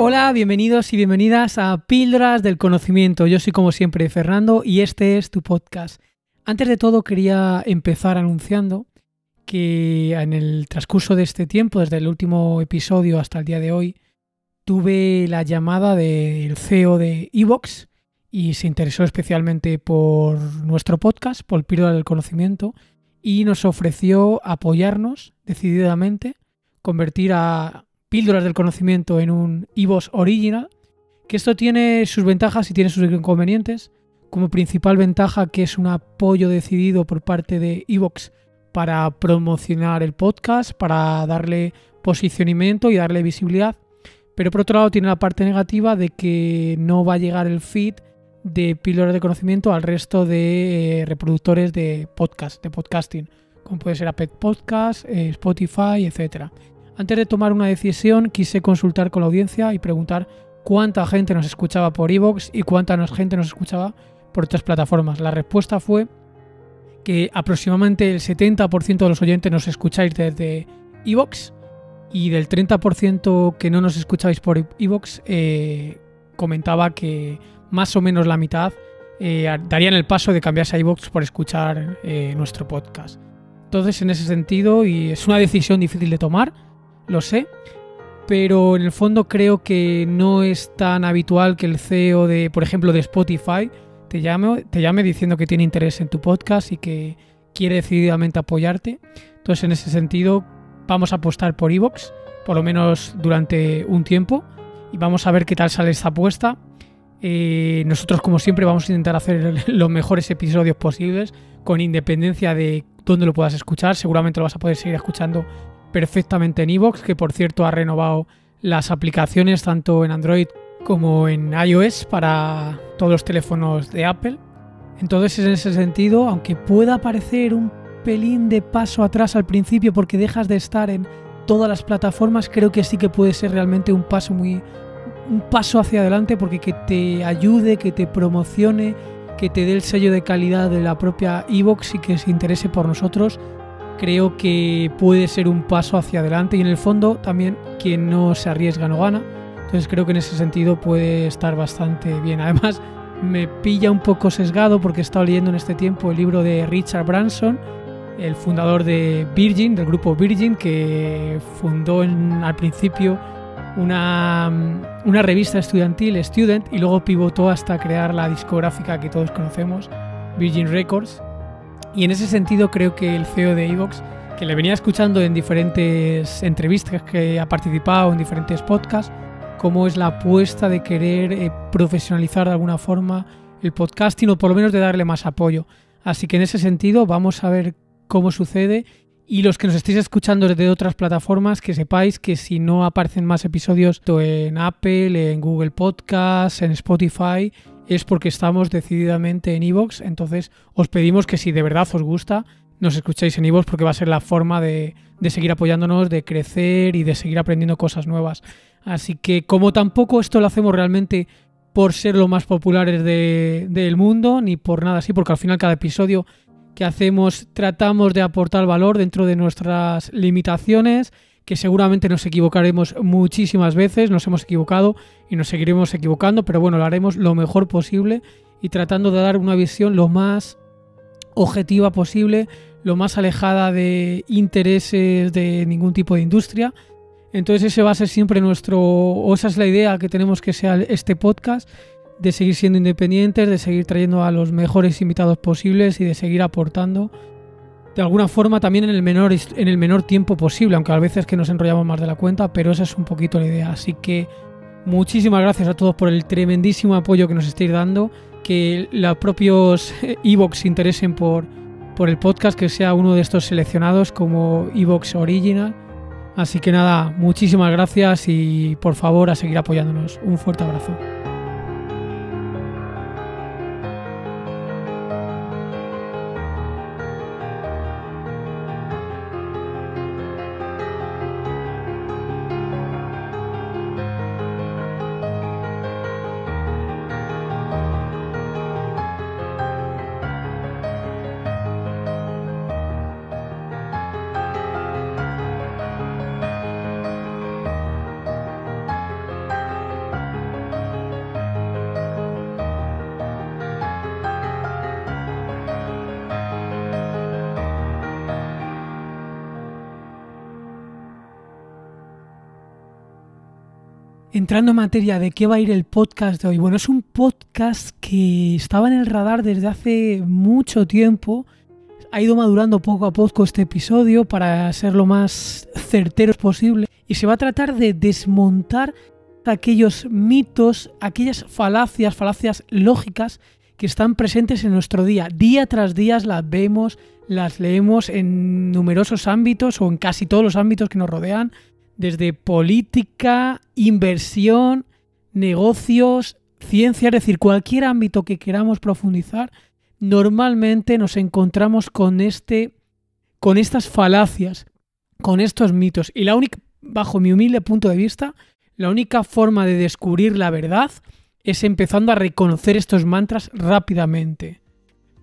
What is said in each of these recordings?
Hola, bienvenidos y bienvenidas a Pildras del Conocimiento. Yo soy como siempre Fernando y este es tu podcast. Antes de todo quería empezar anunciando que en el transcurso de este tiempo, desde el último episodio hasta el día de hoy, tuve la llamada del CEO de Evox y se interesó especialmente por nuestro podcast, por Píldoras del Conocimiento, y nos ofreció apoyarnos decididamente, convertir a Píldoras del Conocimiento en un iVoox original, que esto tiene sus ventajas y tiene sus inconvenientes, como principal ventaja que es un apoyo decidido por parte de iVoox para promocionar el podcast, para darle posicionamiento y darle visibilidad, pero por otro lado tiene la parte negativa de que no va a llegar el feed de Píldoras de Conocimiento al resto de eh, reproductores de podcast, de podcasting, como puede ser Apple Podcast, eh, Spotify, etcétera. Antes de tomar una decisión, quise consultar con la audiencia y preguntar cuánta gente nos escuchaba por Evox y cuánta gente nos escuchaba por otras plataformas. La respuesta fue que aproximadamente el 70% de los oyentes nos escucháis desde Evox y del 30% que no nos escucháis por Evox eh, comentaba que más o menos la mitad eh, darían el paso de cambiarse a iVoox por escuchar eh, nuestro podcast. Entonces, en ese sentido, y es una decisión difícil de tomar, lo sé, pero en el fondo creo que no es tan habitual que el CEO de, por ejemplo, de Spotify te llame, te llame diciendo que tiene interés en tu podcast y que quiere decididamente apoyarte. Entonces, en ese sentido, vamos a apostar por Evox, por lo menos durante un tiempo, y vamos a ver qué tal sale esta apuesta. Eh, nosotros, como siempre, vamos a intentar hacer los mejores episodios posibles, con independencia de dónde lo puedas escuchar. Seguramente lo vas a poder seguir escuchando perfectamente en iVoox, que por cierto ha renovado las aplicaciones tanto en Android como en iOS para todos los teléfonos de Apple. Entonces en ese sentido, aunque pueda parecer un pelín de paso atrás al principio porque dejas de estar en todas las plataformas, creo que sí que puede ser realmente un paso muy un paso hacia adelante porque que te ayude, que te promocione, que te dé el sello de calidad de la propia iBox y que se interese por nosotros, creo que puede ser un paso hacia adelante y en el fondo también quien no se arriesga no gana. Entonces creo que en ese sentido puede estar bastante bien. Además, me pilla un poco sesgado porque he estado leyendo en este tiempo el libro de Richard Branson, el fundador de Virgin, del grupo Virgin, que fundó al principio una, una revista estudiantil, Student, y luego pivotó hasta crear la discográfica que todos conocemos, Virgin Records y en ese sentido creo que el CEO de Evox, que le venía escuchando en diferentes entrevistas que ha participado, en diferentes podcasts, cómo es la apuesta de querer eh, profesionalizar de alguna forma el podcasting o por lo menos de darle más apoyo. Así que en ese sentido vamos a ver cómo sucede y los que nos estéis escuchando desde otras plataformas, que sepáis que si no aparecen más episodios en Apple, en Google Podcasts, en Spotify, es porque estamos decididamente en Evox. Entonces os pedimos que si de verdad os gusta, nos escuchéis en Evox porque va a ser la forma de, de, seguir apoyándonos, de crecer y de seguir aprendiendo cosas nuevas. Así que como tampoco esto lo hacemos realmente por ser lo más populares de, del mundo, ni por nada así, porque al final cada episodio que hacemos tratamos de aportar valor dentro de nuestras limitaciones que seguramente nos equivocaremos muchísimas veces, nos hemos equivocado y nos seguiremos equivocando, pero bueno, lo haremos lo mejor posible y tratando de dar una visión lo más objetiva posible, lo más alejada de intereses de ningún tipo de industria. Entonces ese va a ser siempre nuestro, o esa es la idea que tenemos que sea este podcast, de seguir siendo independientes, de seguir trayendo a los mejores invitados posibles y de seguir aportando de alguna forma también en el menor en el menor tiempo posible, aunque a veces que nos enrollamos más de la cuenta, pero esa es un poquito la idea. Así que muchísimas gracias a todos por el tremendísimo apoyo que nos estáis dando, que los propios eh, Evox se interesen por por el podcast, que sea uno de estos seleccionados como Evox Original. Así que nada, muchísimas gracias y por favor a seguir apoyándonos. Un fuerte abrazo. entrando en materia de qué va a ir el podcast de hoy. Bueno, es un podcast que estaba en el radar desde hace mucho tiempo. Ha ido madurando poco a poco este episodio para ser lo más certero posible. Y se va a tratar de desmontar aquellos mitos, aquellas falacias, falacias lógicas que están presentes en nuestro día. Día tras día las vemos, las leemos en numerosos ámbitos o en casi todos los ámbitos que nos rodean desde política, inversión, negocios, ciencia, es decir, cualquier ámbito que queramos profundizar, normalmente nos encontramos con este con estas falacias, con estos mitos y la única bajo mi humilde punto de vista, la única forma de descubrir la verdad es empezando a reconocer estos mantras rápidamente.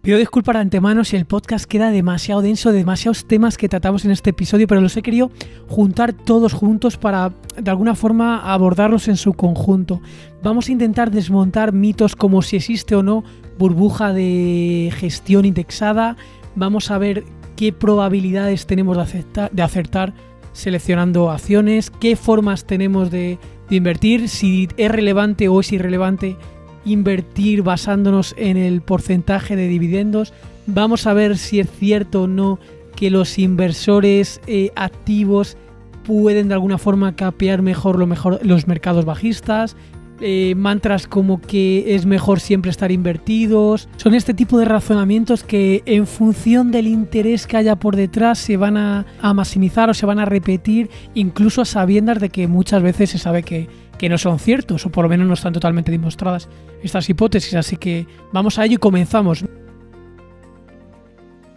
Pido disculpas de antemano si el podcast queda demasiado denso, demasiados temas que tratamos en este episodio, pero los he querido juntar todos juntos para de alguna forma abordarlos en su conjunto. Vamos a intentar desmontar mitos como si existe o no burbuja de gestión indexada. Vamos a ver qué probabilidades tenemos de, de acertar seleccionando acciones, qué formas tenemos de, de invertir, si es relevante o es irrelevante invertir basándonos en el porcentaje de dividendos. Vamos a ver si es cierto o no que los inversores eh, activos pueden de alguna forma capear mejor, los mercados bajistas. Eh, mantras como que es mejor siempre estar invertidos. Son este tipo de razonamientos que en función del interés que haya por detrás se van a, a maximizar o se van a repetir, incluso a sabiendas de que muchas veces se sabe que que no son ciertos, o por lo menos no están totalmente demostradas estas hipótesis. Así que vamos a ello y comenzamos.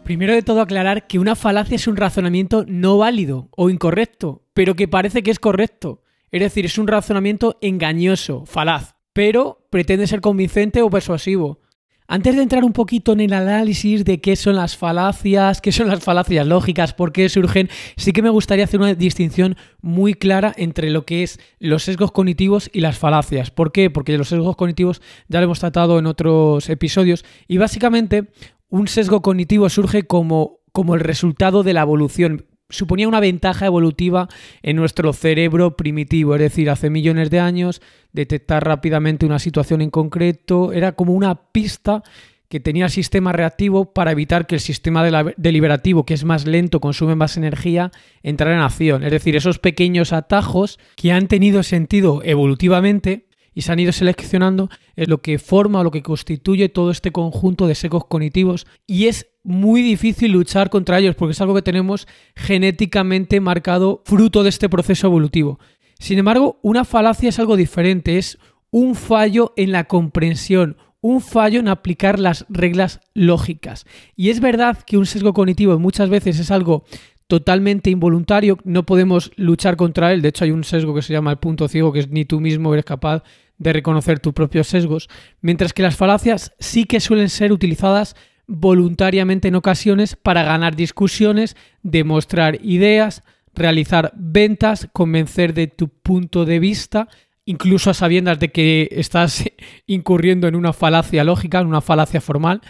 Primero de todo aclarar que una falacia es un razonamiento no válido o incorrecto, pero que parece que es correcto. Es decir, es un razonamiento engañoso, falaz, pero pretende ser convincente o persuasivo. Antes de entrar un poquito en el análisis de qué son las falacias, qué son las falacias lógicas, por qué surgen, sí que me gustaría hacer una distinción muy clara entre lo que es los sesgos cognitivos y las falacias. ¿Por qué? Porque los sesgos cognitivos ya lo hemos tratado en otros episodios y básicamente un sesgo cognitivo surge como como el resultado de la evolución suponía una ventaja evolutiva en nuestro cerebro primitivo, es decir, hace millones de años, detectar rápidamente una situación en concreto era como una pista que tenía el sistema reactivo para evitar que el sistema deliberativo, que es más lento, consume más energía, entrara en acción. Es decir, esos pequeños atajos que han tenido sentido evolutivamente y se han ido seleccionando es lo que forma o lo que constituye todo este conjunto de secos cognitivos y es muy difícil luchar contra ellos porque es algo que tenemos genéticamente marcado fruto de este proceso evolutivo. Sin embargo, una falacia es algo diferente, es un fallo en la comprensión, un fallo en aplicar las reglas lógicas. Y es verdad que un sesgo cognitivo muchas veces es algo totalmente involuntario, no podemos luchar contra él, de hecho hay un sesgo que se llama el punto ciego, que es ni tú mismo eres capaz de reconocer tus propios sesgos, mientras que las falacias sí que suelen ser utilizadas voluntariamente en ocasiones para ganar discusiones, demostrar ideas, realizar ventas, convencer de tu punto de vista, incluso a sabiendas de que estás incurriendo en una falacia lógica, en una falacia formal.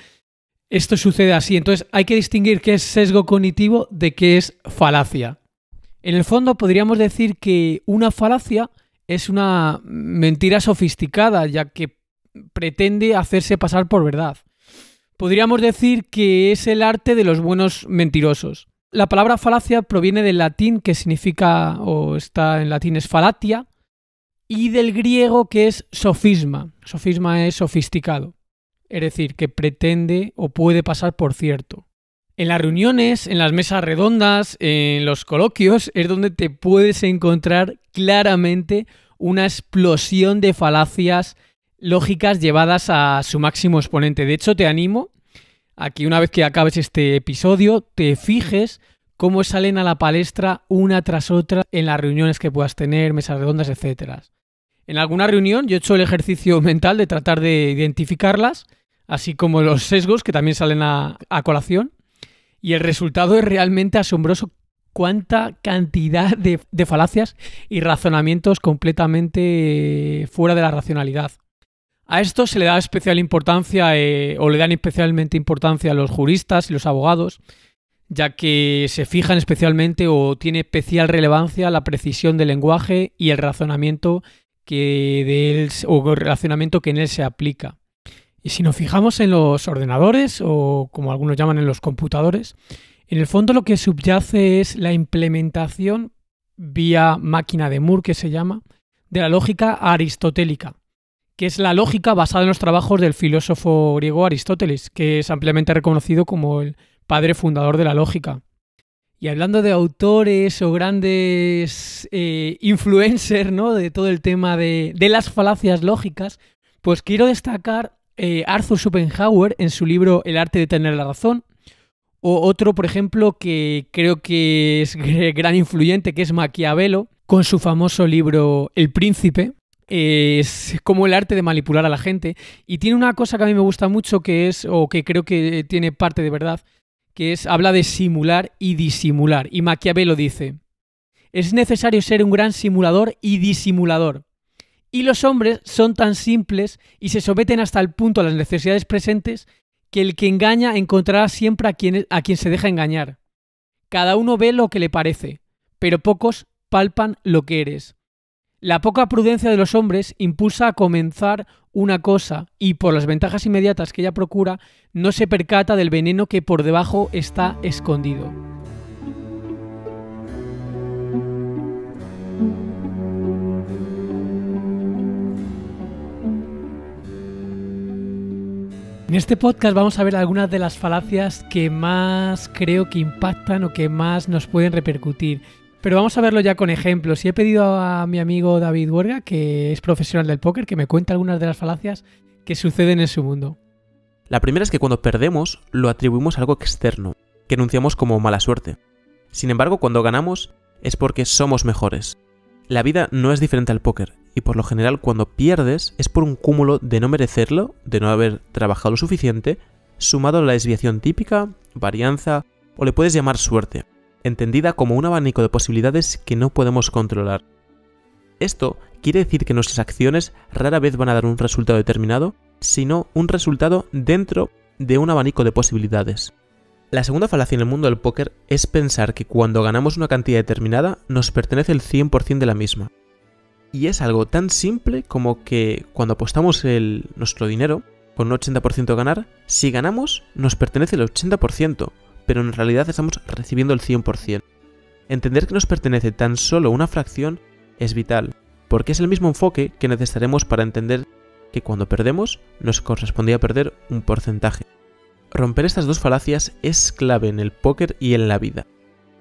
Esto sucede así, entonces hay que distinguir qué es sesgo cognitivo de qué es falacia. En el fondo podríamos decir que una falacia es una mentira sofisticada, ya que pretende hacerse pasar por verdad. Podríamos decir que es el arte de los buenos mentirosos. La palabra falacia proviene del latín que significa, o está en latín es falatia, y del griego que es sofisma. Sofisma es sofisticado, es decir, que pretende o puede pasar por cierto. En las reuniones, en las mesas redondas, en los coloquios, es donde te puedes encontrar claramente una explosión de falacias lógicas llevadas a su máximo exponente. De hecho, te animo a que una vez que acabes este episodio, te fijes cómo salen a la palestra una tras otra en las reuniones que puedas tener, mesas redondas, etc. En alguna reunión yo he hecho el ejercicio mental de tratar de identificarlas, así como los sesgos que también salen a, colación, y el resultado es realmente asombroso cuánta cantidad de, falacias y razonamientos completamente fuera de la racionalidad. A esto se le da especial importancia eh, o le dan especialmente importancia a los juristas y los abogados, ya que se fijan especialmente o tiene especial relevancia la precisión del lenguaje y el razonamiento que de él, o el relacionamiento que en él se aplica. Y si nos fijamos en los ordenadores o como algunos llaman en los computadores, en el fondo lo que subyace es la implementación vía máquina de Moore que se llama de la lógica aristotélica que es la lógica basada en los trabajos del filósofo griego Aristóteles, que es ampliamente reconocido como el padre fundador de la lógica. Y hablando de autores o grandes eh, influencers ¿no? de todo el tema de, las falacias lógicas, pues quiero destacar eh, Arthur Schopenhauer en su libro El arte de tener la razón, o otro, por ejemplo, que creo que es gran influyente, que es Maquiavelo, con su famoso libro El príncipe, es como el arte de manipular a la gente. Y tiene una cosa que a mí me gusta mucho, que es, o que creo que tiene parte de verdad, que es, habla de simular y disimular. Y Maquiavelo dice, es necesario ser un gran simulador y disimulador. Y los hombres son tan simples y se someten hasta el punto a las necesidades presentes que el que engaña encontrará siempre a quien, a quien se deja engañar. Cada uno ve lo que le parece, pero pocos palpan lo que eres. La poca prudencia de los hombres impulsa a comenzar una cosa y por las ventajas inmediatas que ella procura no se percata del veneno que por debajo está escondido. En este podcast vamos a ver algunas de las falacias que más creo que impactan o que más nos pueden repercutir. Pero vamos a verlo ya con ejemplos. Y he pedido a mi amigo David Huerga, que es profesional del póker, que me cuente algunas de las falacias que suceden en su mundo. La primera es que cuando perdemos lo atribuimos a algo externo, que enunciamos como mala suerte. Sin embargo, cuando ganamos es porque somos mejores. La vida no es diferente al póker, y por lo general cuando pierdes es por un cúmulo de no merecerlo, de no haber trabajado lo suficiente, sumado a la desviación típica, varianza, o le puedes llamar suerte entendida como un abanico de posibilidades que no podemos controlar. Esto quiere decir que nuestras acciones rara vez van a dar un resultado determinado, sino un resultado dentro de un abanico de posibilidades. La segunda falacia en el mundo del póker es pensar que cuando ganamos una cantidad determinada nos pertenece el 100% de la misma. Y es algo tan simple como que cuando apostamos el, nuestro dinero, con un 80% ganar, si ganamos nos pertenece el 80%, pero en realidad estamos recibiendo el 100%. Entender que nos pertenece tan solo una fracción es vital, porque es el mismo enfoque que necesitaremos para entender que cuando perdemos nos correspondía perder un porcentaje. Romper estas dos falacias es clave en el póker y en la vida,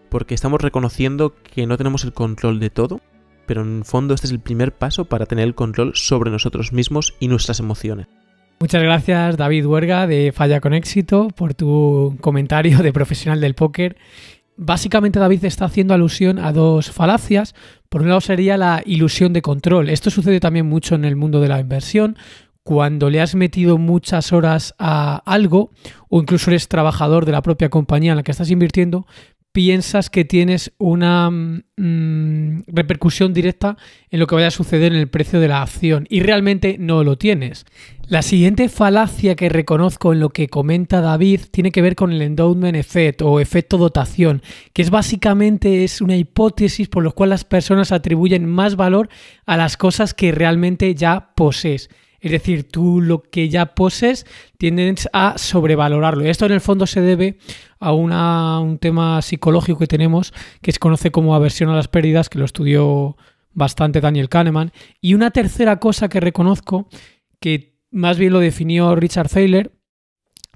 porque estamos reconociendo que no tenemos el control de todo, pero en el fondo este es el primer paso para tener el control sobre nosotros mismos y nuestras emociones. Muchas gracias David Huerga de Falla con Éxito por tu comentario de profesional del póker. Básicamente David está haciendo alusión a dos falacias. Por un lado sería la ilusión de control. Esto sucede también mucho en el mundo de la inversión. Cuando le has metido muchas horas a algo o incluso eres trabajador de la propia compañía en la que estás invirtiendo, piensas que tienes una mm, repercusión directa en lo que vaya a suceder en el precio de la acción y realmente no lo tienes. La siguiente falacia que reconozco en lo que comenta David tiene que ver con el endowment effect o efecto dotación, que es básicamente es una hipótesis por la cual las personas atribuyen más valor a las cosas que realmente ya posees. Es decir, tú lo que ya poses tiendes a sobrevalorarlo. esto en el fondo se debe a un tema psicológico que tenemos que se conoce como aversión a las pérdidas, que lo estudió bastante Daniel Kahneman. Y una tercera cosa que reconozco, que más bien lo definió Richard Thaler,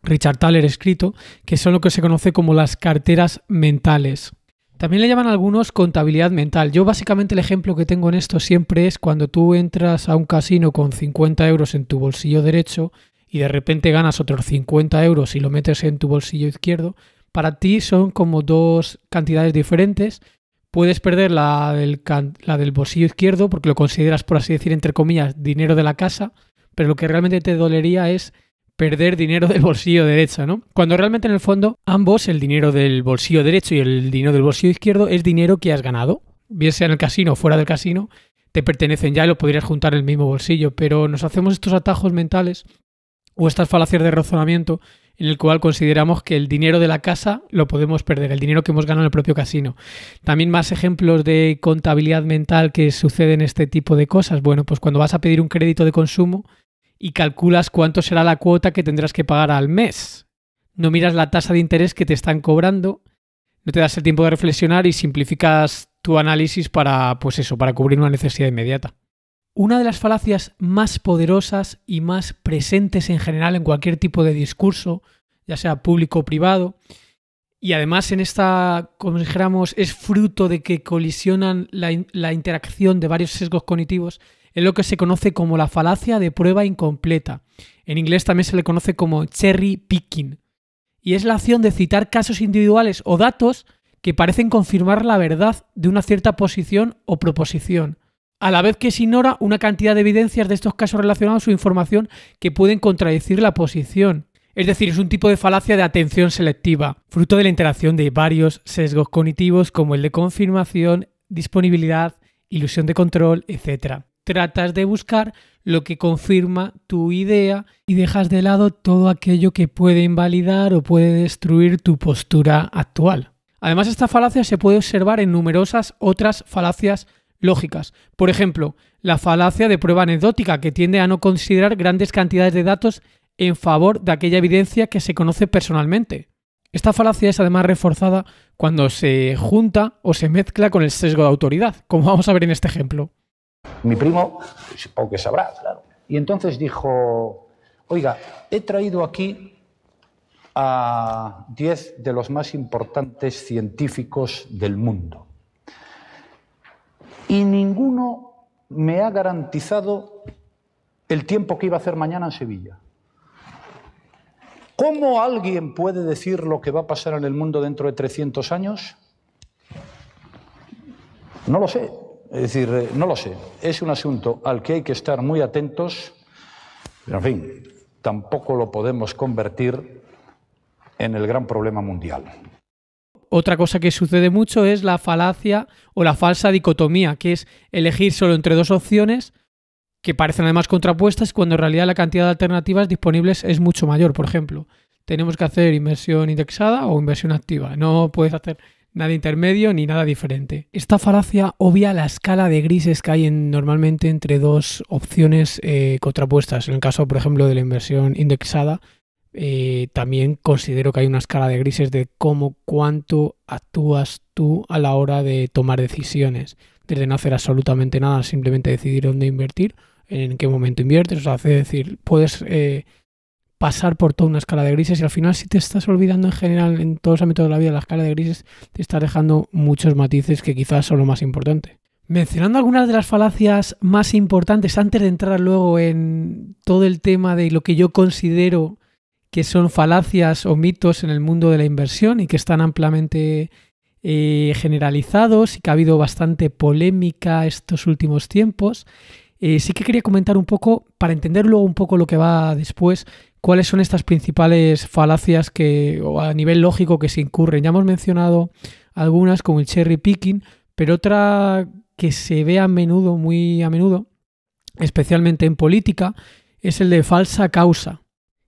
Richard Thaler escrito, que son lo que se conoce como las carteras mentales. También le llaman algunos contabilidad mental. Yo básicamente el ejemplo que tengo en esto siempre es cuando tú entras a un casino con 50 euros en tu bolsillo derecho y de repente ganas otros 50 euros y lo metes en tu bolsillo izquierdo, para ti son como dos cantidades diferentes. Puedes perder la del, la del bolsillo izquierdo porque lo consideras, por así decir, entre comillas, dinero de la casa, pero lo que realmente te dolería es perder dinero del bolsillo derecho, ¿no? Cuando realmente en el fondo ambos, el dinero del bolsillo derecho y el dinero del bolsillo izquierdo, es dinero que has ganado, bien sea en el casino o fuera del casino, te pertenecen ya y lo podrías juntar en el mismo bolsillo, pero nos hacemos estos atajos mentales o estas falacias de razonamiento en el cual consideramos que el dinero de la casa lo podemos perder, el dinero que hemos ganado en el propio casino. También más ejemplos de contabilidad mental que suceden este tipo de cosas. Bueno, pues cuando vas a pedir un crédito de consumo, y calculas cuánto será la cuota que tendrás que pagar al mes. No miras la tasa de interés que te están cobrando, no te das el tiempo de reflexionar y simplificas tu análisis para, pues eso, para cubrir una necesidad inmediata. Una de las falacias más poderosas y más presentes en general en cualquier tipo de discurso, ya sea público o privado, y además en esta, como dijéramos, es fruto de que colisionan la, la interacción de varios sesgos cognitivos, es lo que se conoce como la falacia de prueba incompleta. En inglés también se le conoce como cherry picking. Y es la acción de citar casos individuales o datos que parecen confirmar la verdad de una cierta posición o proposición, a la vez que se ignora una cantidad de evidencias de estos casos relacionados o información que pueden contradecir la posición. Es decir, es un tipo de falacia de atención selectiva, fruto de la interacción de varios sesgos cognitivos como el de confirmación, disponibilidad, ilusión de control, etc tratas de buscar lo que confirma tu idea y dejas de lado todo aquello que puede invalidar o puede destruir tu postura actual. Además, esta falacia se puede observar en numerosas otras falacias lógicas. Por ejemplo, la falacia de prueba anecdótica, que tiende a no considerar grandes cantidades de datos en favor de aquella evidencia que se conoce personalmente. Esta falacia es además reforzada cuando se junta o se mezcla con el sesgo de autoridad, como vamos a ver en este ejemplo. Mi primo, aunque sabrá, claro. Y entonces dijo, oiga, he traído aquí a 10 de los más importantes científicos del mundo. Y ninguno me ha garantizado el tiempo que iba a hacer mañana en Sevilla. ¿Cómo alguien puede decir lo que va a pasar en el mundo dentro de 300 años? No lo sé. Es decir, eh, no lo sé. Es un asunto al que hay que estar muy atentos, pero en fin, tampoco lo podemos convertir en el gran problema mundial. Otra cosa que sucede mucho es la falacia o la falsa dicotomía, que es elegir solo entre dos opciones que parecen además contrapuestas cuando en realidad la cantidad de alternativas disponibles es mucho mayor. Por ejemplo, tenemos que hacer inversión indexada o inversión activa. No puedes hacer nada intermedio ni nada diferente. Esta falacia obvia la escala de grises que hay en, normalmente entre dos opciones eh, contrapuestas. En el caso, por ejemplo, de la inversión indexada, eh, también considero que hay una escala de grises de cómo, cuánto actúas tú a la hora de tomar decisiones. Desde no hacer absolutamente nada, simplemente decidir dónde invertir, en qué momento inviertes. O sea, es decir, puedes... Eh, pasar por toda una escala de grises y al final si te estás olvidando en general en todos los ámbitos de la vida la escala de grises te está dejando muchos matices que quizás son lo más importante. Mencionando algunas de las falacias más importantes antes de entrar luego en todo el tema de lo que yo considero que son falacias o mitos en el mundo de la inversión y que están ampliamente eh, generalizados y que ha habido bastante polémica estos últimos tiempos. Eh, sí que quería comentar un poco, para entender luego un poco lo que va después, ¿Cuáles son estas principales falacias que, a nivel lógico, que se incurren? Ya hemos mencionado algunas como el cherry picking, pero otra que se ve a menudo, muy a menudo, especialmente en política, es el de falsa causa.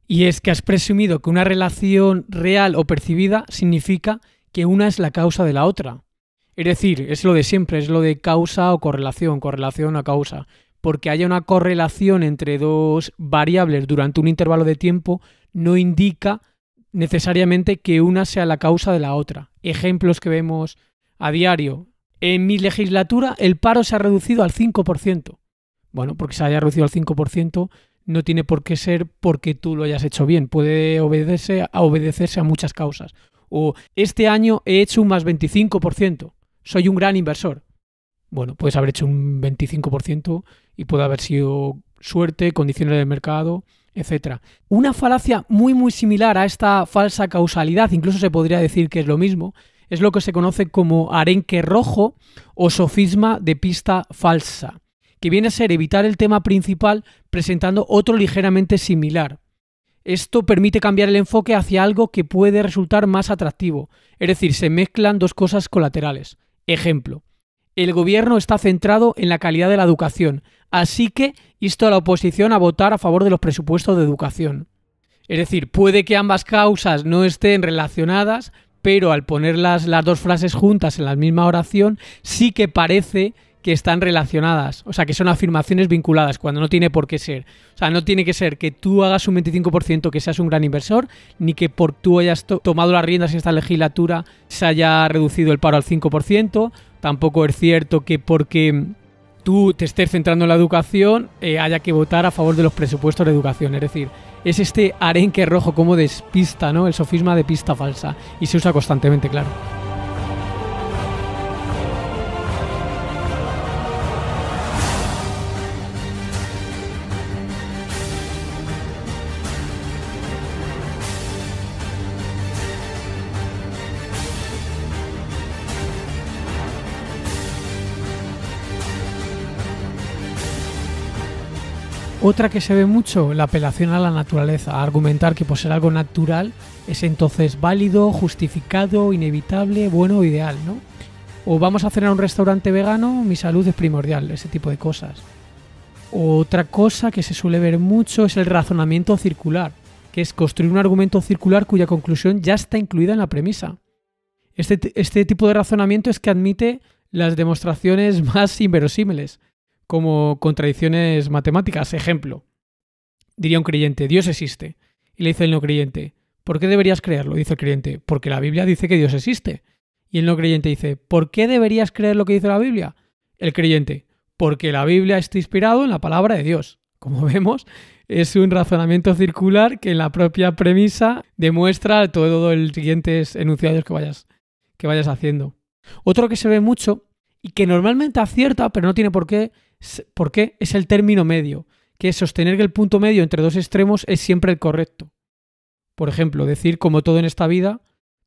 Y es que has presumido que una relación real o percibida significa que una es la causa de la otra. Es decir, es lo de siempre, es lo de causa o correlación, correlación a causa porque haya una correlación entre dos variables durante un intervalo de tiempo no indica necesariamente que una sea la causa de la otra. Ejemplos que vemos a diario. En mi legislatura el paro se ha reducido al 5%. Bueno, porque se haya reducido al 5% no tiene por qué ser porque tú lo hayas hecho bien. Puede obedecerse a, obedecerse a muchas causas. O este año he hecho un más 25%. Soy un gran inversor bueno, puedes haber hecho un 25% y puede haber sido suerte, condiciones del mercado, etc. Una falacia muy muy similar a esta falsa causalidad, incluso se podría decir que es lo mismo, es lo que se conoce como arenque rojo o sofisma de pista falsa, que viene a ser evitar el tema principal presentando otro ligeramente similar. Esto permite cambiar el enfoque hacia algo que puede resultar más atractivo, es decir, se mezclan dos cosas colaterales. Ejemplo, el gobierno está centrado en la calidad de la educación, así que insto a la oposición a votar a favor de los presupuestos de educación. Es decir, puede que ambas causas no estén relacionadas, pero al poner las, dos frases juntas en la misma oración, sí que parece que están relacionadas, o sea, que son afirmaciones vinculadas, cuando no tiene por qué ser. O sea, no tiene que ser que tú hagas un 25% que seas un gran inversor, ni que por tú hayas tomado las riendas en esta legislatura se haya reducido el paro al 5%, tampoco es cierto que porque tú te estés centrando en la educación eh, haya que votar a favor de los presupuestos de educación. Es decir, es este arenque rojo como despista, ¿no? El sofisma de pista falsa. Y se usa constantemente, claro. Otra que se ve mucho, la apelación a la naturaleza, a argumentar que por ser algo natural es entonces válido, justificado, inevitable, bueno o ideal, ¿no? O vamos a cenar a un restaurante vegano, mi salud es primordial, ese tipo de cosas. Otra cosa que se suele ver mucho es el razonamiento circular, que es construir un argumento circular cuya conclusión ya está incluida en la premisa. este, este tipo de razonamiento es que admite las demostraciones más inverosímiles, como contradicciones matemáticas. Ejemplo, diría un creyente, Dios existe. Y le dice el no creyente, ¿por qué deberías creerlo? Dice el creyente, porque la Biblia dice que Dios existe. Y el no creyente dice, ¿por qué deberías creer lo que dice la Biblia? El creyente, porque la Biblia está inspirado en la palabra de Dios. Como vemos, es un razonamiento circular que en la propia premisa demuestra todo el siguientes enunciados que vayas, que vayas haciendo. Otro que se ve mucho y que normalmente acierta, pero no tiene por qué, ¿Por qué? Es el término medio, que es sostener que el punto medio entre dos extremos es siempre el correcto. Por ejemplo, decir como todo en esta vida,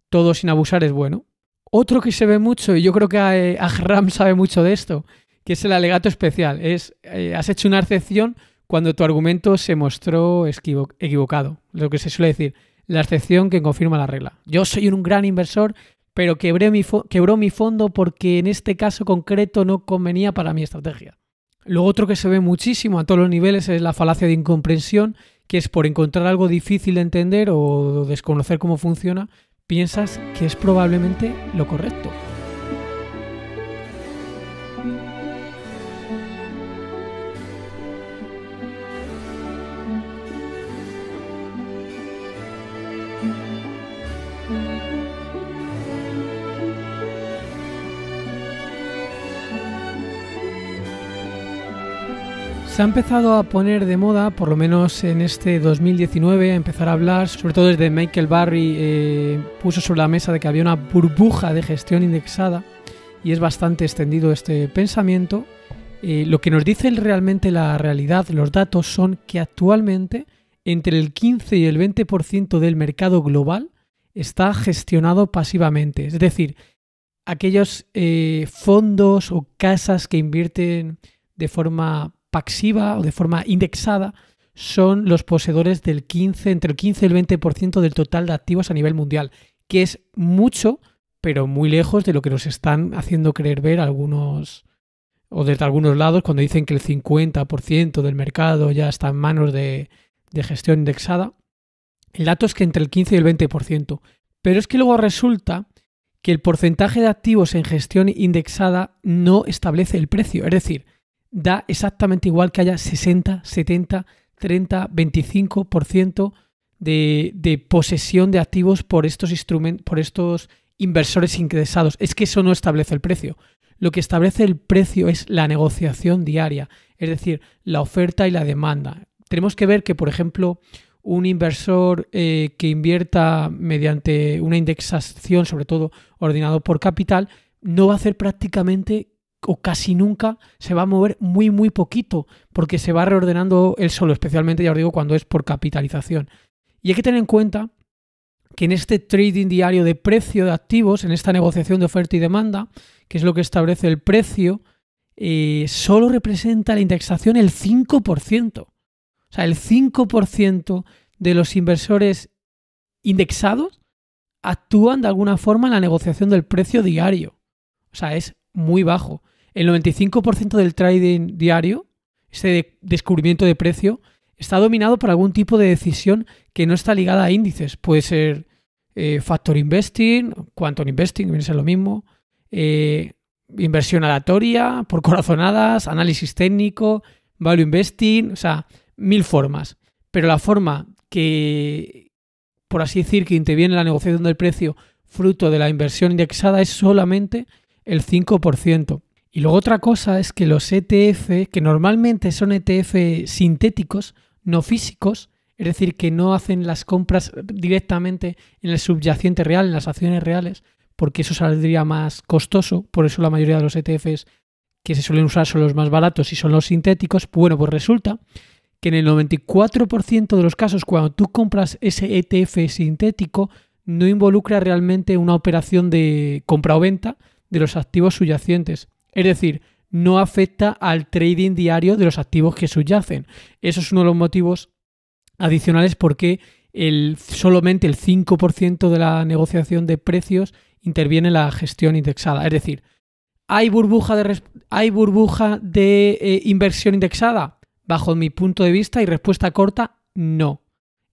todo sin abusar es bueno. Otro que se ve mucho, y yo creo que eh, Ahram sabe mucho de esto, que es el alegato especial. Es, eh, has hecho una excepción cuando tu argumento se mostró equivocado. Lo que se suele decir, la excepción que confirma la regla. Yo soy un gran inversor, pero quebré quebró mi fondo porque en este caso concreto no convenía para mi estrategia. Lo otro que se ve muchísimo a todos los niveles es la falacia de incomprensión, que es por encontrar algo difícil de entender o desconocer cómo funciona, piensas que es probablemente lo correcto. Se ha empezado a poner de moda, por lo menos en este 2019, a empezar a hablar, sobre todo desde Michael Barry eh, puso sobre la mesa de que había una burbuja de gestión indexada y es bastante extendido este pensamiento. Eh, lo que nos dice realmente la realidad, los datos, son que actualmente entre el 15 y el 20% del mercado global está gestionado pasivamente. Es decir, aquellos eh, fondos o casas que invierten de forma activa o de forma indexada son los poseedores del 15, entre el 15 y el 20% del total de activos a nivel mundial, que es mucho, pero muy lejos de lo que nos están haciendo creer ver algunos o desde algunos lados cuando dicen que el 50% del mercado ya está en manos de, de gestión indexada. El dato es que entre el 15 y el 20%, pero es que luego resulta que el porcentaje de activos en gestión indexada no establece el precio, es decir, da exactamente igual que haya 60, 70, 30, 25% de, posesión de activos por estos, instrumentos, por estos inversores ingresados. Es que eso no establece el precio. Lo que establece el precio es la negociación diaria, es decir, la oferta y la demanda. Tenemos que ver que, por ejemplo, un inversor eh, que invierta mediante una indexación, sobre todo ordenado por capital, no va a hacer prácticamente o casi nunca se va a mover muy, muy poquito, porque se va reordenando el solo, especialmente, ya os digo, cuando es por capitalización. Y hay que tener en cuenta que en este trading diario de precio de activos, en esta negociación de oferta y demanda, que es lo que establece el precio, eh, solo representa la indexación el 5%. O sea, el 5% de los inversores indexados actúan de alguna forma en la negociación del precio diario. O sea, es muy bajo el 95% del trading diario, ese descubrimiento de precio, está dominado por algún tipo de decisión que no está ligada a índices. Puede ser eh, factor investing, quantum investing, viene a lo mismo, eh, inversión aleatoria, por corazonadas, análisis técnico, value investing, o sea, mil formas. Pero la forma que, por así decir, que interviene en la negociación del precio fruto de la inversión indexada es solamente el 5%. Y luego otra cosa es que los ETF, que normalmente son ETF sintéticos, no físicos, es decir, que no hacen las compras directamente en el subyacente real, en las acciones reales, porque eso saldría más costoso, por eso la mayoría de los ETFs que se suelen usar son los más baratos y son los sintéticos, bueno, pues resulta que en el 94% de los casos cuando tú compras ese ETF sintético no involucra realmente una operación de compra o venta de los activos subyacentes. Es decir, no afecta al trading diario de los activos que subyacen. Eso es uno de los motivos adicionales porque el, solamente el 5% de la negociación de precios interviene en la gestión indexada. Es decir, ¿hay burbuja de, hay burbuja de eh, inversión indexada? Bajo mi punto de vista y respuesta corta, no.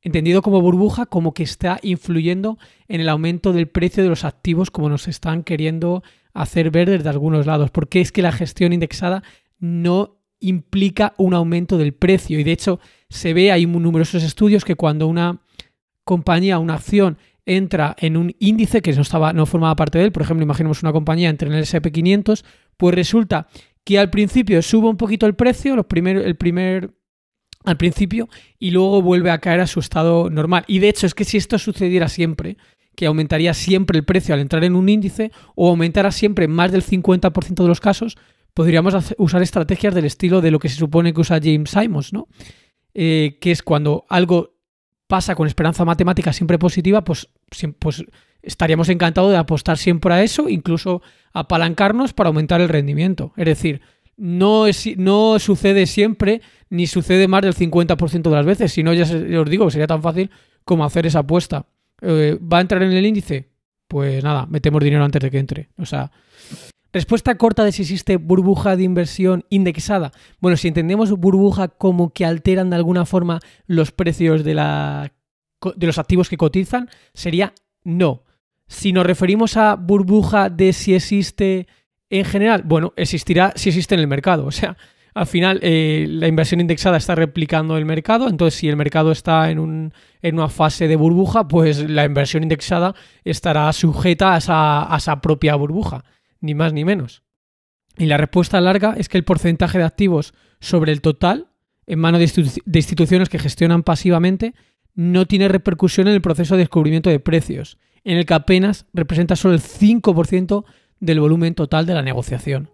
Entendido como burbuja, como que está influyendo en el aumento del precio de los activos como nos están queriendo hacer ver desde algunos lados, porque es que la gestión indexada no implica un aumento del precio y de hecho se ve, hay numerosos estudios que cuando una compañía, una acción entra en un índice que no, estaba, no formaba parte de él, por ejemplo, imaginemos una compañía entra en el SP500, pues resulta que al principio sube un poquito el precio, los primer, el primer al principio y luego vuelve a caer a su estado normal. Y de hecho es que si esto sucediera siempre, que aumentaría siempre el precio al entrar en un índice o aumentara siempre más del 50% de los casos, podríamos usar estrategias del estilo de lo que se supone que usa James Simons, ¿no? Eh, que es cuando algo pasa con esperanza matemática siempre positiva, pues, pues estaríamos encantados de apostar siempre a eso, incluso apalancarnos para aumentar el rendimiento. Es decir, no, es, no sucede siempre ni sucede más del 50% de las veces, si no ya os digo, sería tan fácil como hacer esa apuesta. Eh, ¿Va a entrar en el índice? Pues nada, metemos dinero antes de que entre. O sea, Respuesta corta de si existe burbuja de inversión indexada. Bueno, si entendemos burbuja como que alteran de alguna forma los precios de, la, de, los activos que cotizan, sería no. Si nos referimos a burbuja de si existe en general, bueno, existirá si existe en el mercado. O sea, al final eh, la inversión indexada está replicando el mercado, entonces si el mercado está en, una fase de burbuja, pues la inversión indexada estará sujeta a esa, propia burbuja, ni más ni menos. Y la respuesta larga es que el porcentaje de activos sobre el total en manos de instituciones que gestionan pasivamente no tiene repercusión en el proceso de descubrimiento de precios, en el que apenas representa solo el 5% del volumen total de la negociación.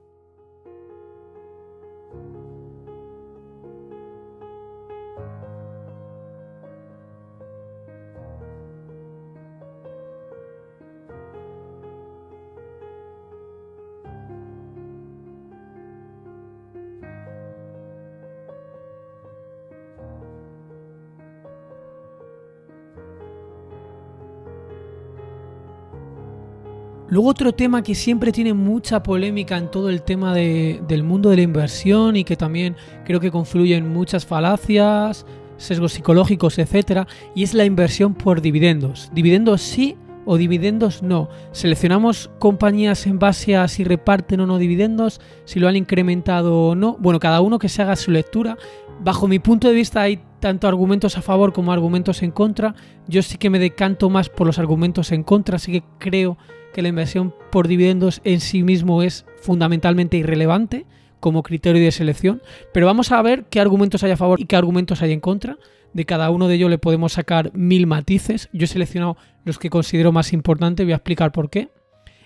Luego otro tema que siempre tiene mucha polémica en todo el tema del mundo de la inversión y que también creo que confluyen muchas falacias, sesgos psicológicos, etc. y es la inversión por dividendos. Dividendos sí o dividendos no. Seleccionamos compañías en base a si reparten o no dividendos, si lo han incrementado o no. Bueno, cada uno que se haga su lectura. Bajo mi punto de vista hay tanto argumentos a favor como argumentos en contra. Yo sí que me decanto más por los argumentos en contra, así que creo que la inversión por dividendos en sí mismo es fundamentalmente irrelevante como criterio de selección, pero vamos a ver qué argumentos hay a favor y qué argumentos hay en contra. De cada uno de ellos le podemos sacar mil matices. Yo he seleccionado los que considero más importantes, voy a explicar por qué.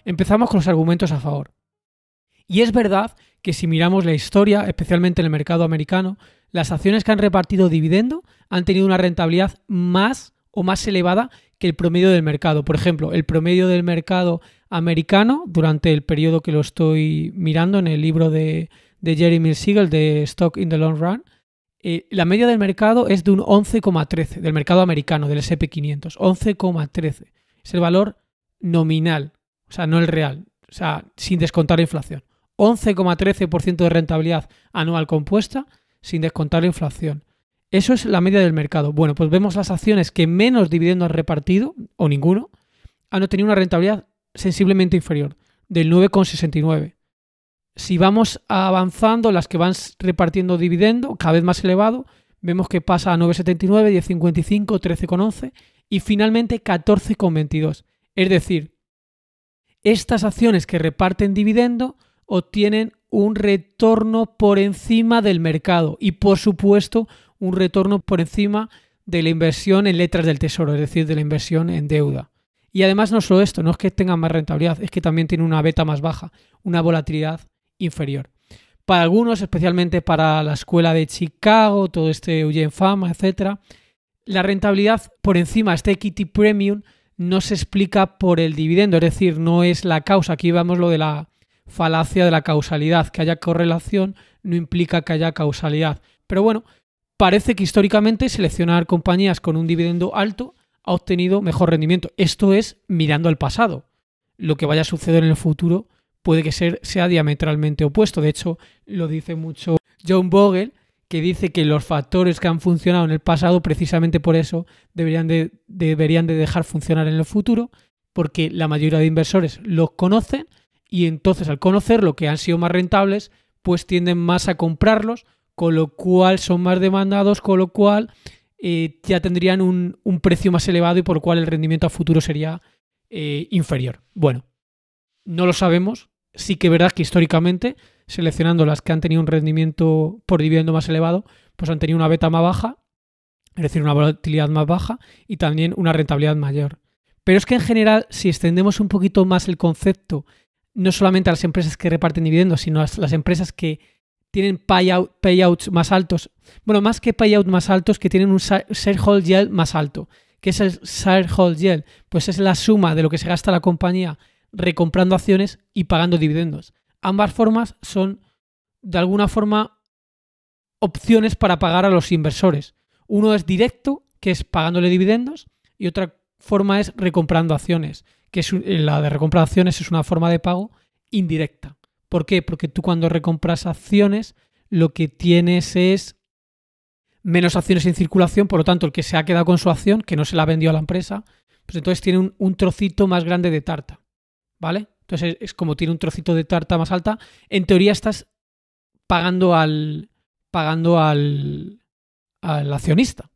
Empezamos con los argumentos a favor. Y es verdad que si miramos la historia, especialmente en el mercado americano, las acciones que han repartido dividendo han tenido una rentabilidad más o más elevada que el promedio del mercado. Por ejemplo, el promedio del mercado americano durante el periodo que lo estoy mirando en el libro de, de Jeremy Siegel de Stock in the Long Run, eh, la media del mercado es de un 11,13, del mercado americano, del SP500, 11,13. Es el valor nominal, o sea, no el real, o sea, sin descontar la inflación. 11,13% de rentabilidad anual compuesta sin descontar la inflación. Eso es la media del mercado. Bueno, pues vemos las acciones que menos dividendo han repartido, o ninguno, han obtenido una rentabilidad sensiblemente inferior, del 9,69. Si vamos avanzando, las que van repartiendo dividendo, cada vez más elevado, vemos que pasa a 9,79, 10,55, 13,11 y finalmente 14,22. Es decir, estas acciones que reparten dividendo obtienen un retorno por encima del mercado y por supuesto un retorno por encima de la inversión en letras del tesoro, es decir, de la inversión en deuda. Y además no solo esto, no es que tengan más rentabilidad, es que también tiene una beta más baja, una volatilidad inferior. Para algunos, especialmente para la escuela de Chicago, todo este en Fama, etcétera, la rentabilidad por encima, este equity premium, no se explica por el dividendo, es decir, no es la causa. Aquí vamos lo de la falacia de la causalidad, que haya correlación no implica que haya causalidad. Pero bueno, parece que históricamente seleccionar compañías con un dividendo alto ha obtenido mejor rendimiento. Esto es mirando al pasado. Lo que vaya a suceder en el futuro puede que sea diametralmente opuesto. De hecho, lo dice mucho John Bogle, que dice que los factores que han funcionado en el pasado, precisamente por eso, deberían de, deberían de dejar funcionar en el futuro, porque la mayoría de inversores los conocen y entonces al conocer lo que han sido más rentables, pues tienden más a comprarlos con lo cual son más demandados, con lo cual eh, ya tendrían un, precio más elevado y por lo cual el rendimiento a futuro sería eh, inferior. Bueno, no lo sabemos. Sí que es verdad que históricamente, seleccionando las que han tenido un rendimiento por dividendo más elevado, pues han tenido una beta más baja, es decir, una volatilidad más baja y también una rentabilidad mayor. Pero es que en general, si extendemos un poquito más el concepto, no solamente a las empresas que reparten dividendos, sino a las empresas que tienen payouts más altos. Bueno, más que payouts más altos, que tienen un sharehold yield más alto. ¿Qué es el sharehold yield? Pues es la suma de lo que se gasta la compañía recomprando acciones y pagando dividendos. Ambas formas son, de alguna forma, opciones para pagar a los inversores. Uno es directo, que es pagándole dividendos, y otra forma es recomprando acciones, que es la de recomprar acciones es una forma de pago indirecta. ¿Por qué? Porque tú cuando recompras acciones, lo que tienes es menos acciones en circulación, por lo tanto, el que se ha quedado con su acción, que no se la vendió a la empresa, pues entonces tiene un, trocito más grande de tarta. ¿Vale? Entonces es como tiene un trocito de tarta más alta. En teoría estás pagando al. pagando al. al accionista.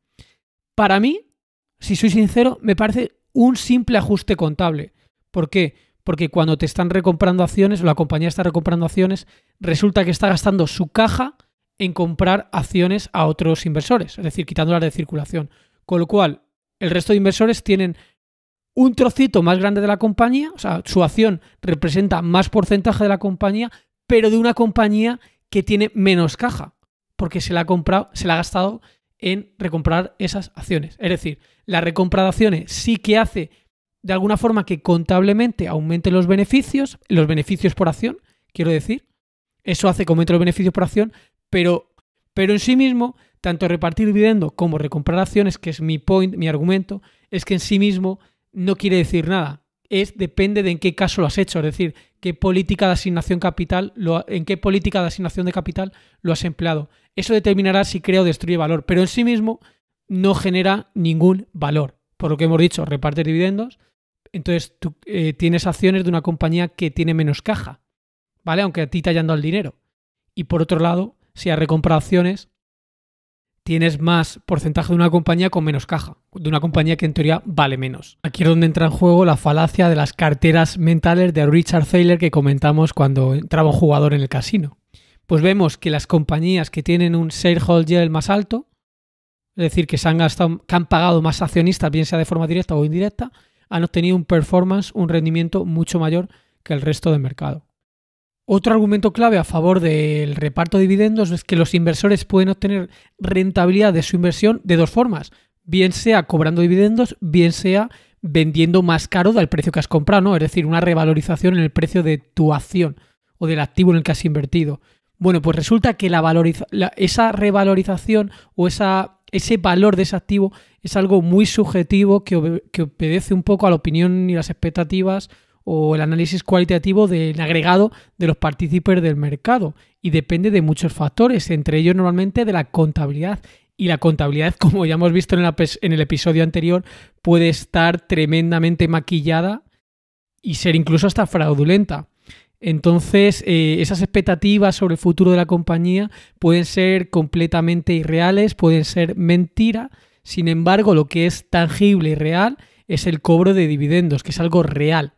Para mí, si soy sincero, me parece un simple ajuste contable. ¿Por qué? porque cuando te están recomprando acciones o la compañía está recomprando acciones, resulta que está gastando su caja en comprar acciones a otros inversores, es decir, quitándolas de circulación. Con lo cual, el resto de inversores tienen un trocito más grande de la compañía, o sea, su acción representa más porcentaje de la compañía, pero de una compañía que tiene menos caja, porque se la ha comprado, se la ha gastado en recomprar esas acciones. Es decir, la recompra de acciones sí que hace de alguna forma que contablemente aumente los beneficios, los beneficios por acción, quiero decir. Eso hace que aumente los beneficios por acción, pero, pero en sí mismo, tanto repartir dividendo como recomprar acciones, que es mi point, mi argumento, es que en sí mismo no quiere decir nada. Es depende de en qué caso lo has hecho, es decir, qué política de asignación capital, en qué política de asignación de capital lo has empleado. Eso determinará si crea o destruye valor, pero en sí mismo no genera ningún valor. Por lo que hemos dicho, reparte dividendos, entonces tú eh, tienes acciones de una compañía que tiene menos caja, ¿vale? Aunque a ti te hayan dado el dinero. Y por otro lado, si has recomprado acciones, tienes más porcentaje de una compañía con menos caja, de una compañía que en teoría vale menos. Aquí es donde entra en juego la falacia de las carteras mentales de Richard Thaler que comentamos cuando entraba un jugador en el casino. Pues vemos que las compañías que tienen un shareholder más alto, es decir, que, se han, gastado, que han pagado más accionistas, bien sea de forma directa o indirecta, han obtenido un performance, un rendimiento mucho mayor que el resto del mercado. Otro argumento clave a favor del reparto de dividendos es que los inversores pueden obtener rentabilidad de su inversión de dos formas, bien sea cobrando dividendos, bien sea vendiendo más caro del precio que has comprado, ¿no? Es decir, una revalorización en el precio de tu acción o del activo en el que has invertido. Bueno, pues resulta que esa revalorización o esa ese valor de ese activo es algo muy subjetivo que, obedece un poco a la opinión y las expectativas o el análisis cualitativo del agregado de los partícipes del mercado y depende de muchos factores, entre ellos normalmente de la contabilidad. Y la contabilidad, como ya hemos visto en el episodio anterior, puede estar tremendamente maquillada y ser incluso hasta fraudulenta. Entonces, eh, esas expectativas sobre el futuro de la compañía pueden ser completamente irreales, pueden ser mentira. Sin embargo, lo que es tangible y real es el cobro de dividendos, que es algo real.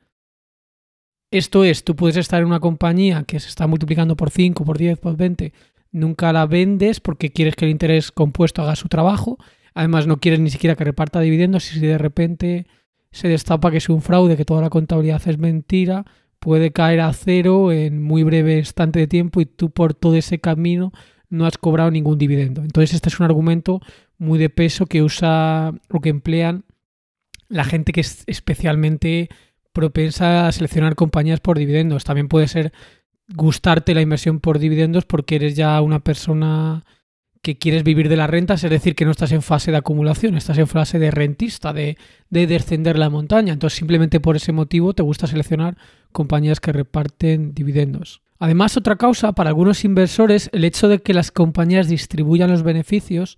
Esto es, tú puedes estar en una compañía que se está multiplicando por 5, por 10, por 20, nunca la vendes porque quieres que el interés compuesto haga su trabajo, además no quieres ni siquiera que reparta dividendos y si de repente se destapa que es un fraude, que toda la contabilidad es mentira, puede caer a cero en muy breve instante de tiempo y tú por todo ese camino no has cobrado ningún dividendo. Entonces este es un argumento muy de peso que usa o que emplean la gente que es especialmente propensa a seleccionar compañías por dividendos. También puede ser gustarte la inversión por dividendos porque eres ya una persona que quieres vivir de las rentas, es decir, que no estás en fase de acumulación, estás en fase de rentista, de, de descender la montaña. Entonces simplemente por ese motivo te gusta seleccionar compañías que reparten dividendos. Además, otra causa para algunos inversores, el hecho de que las compañías distribuyan los beneficios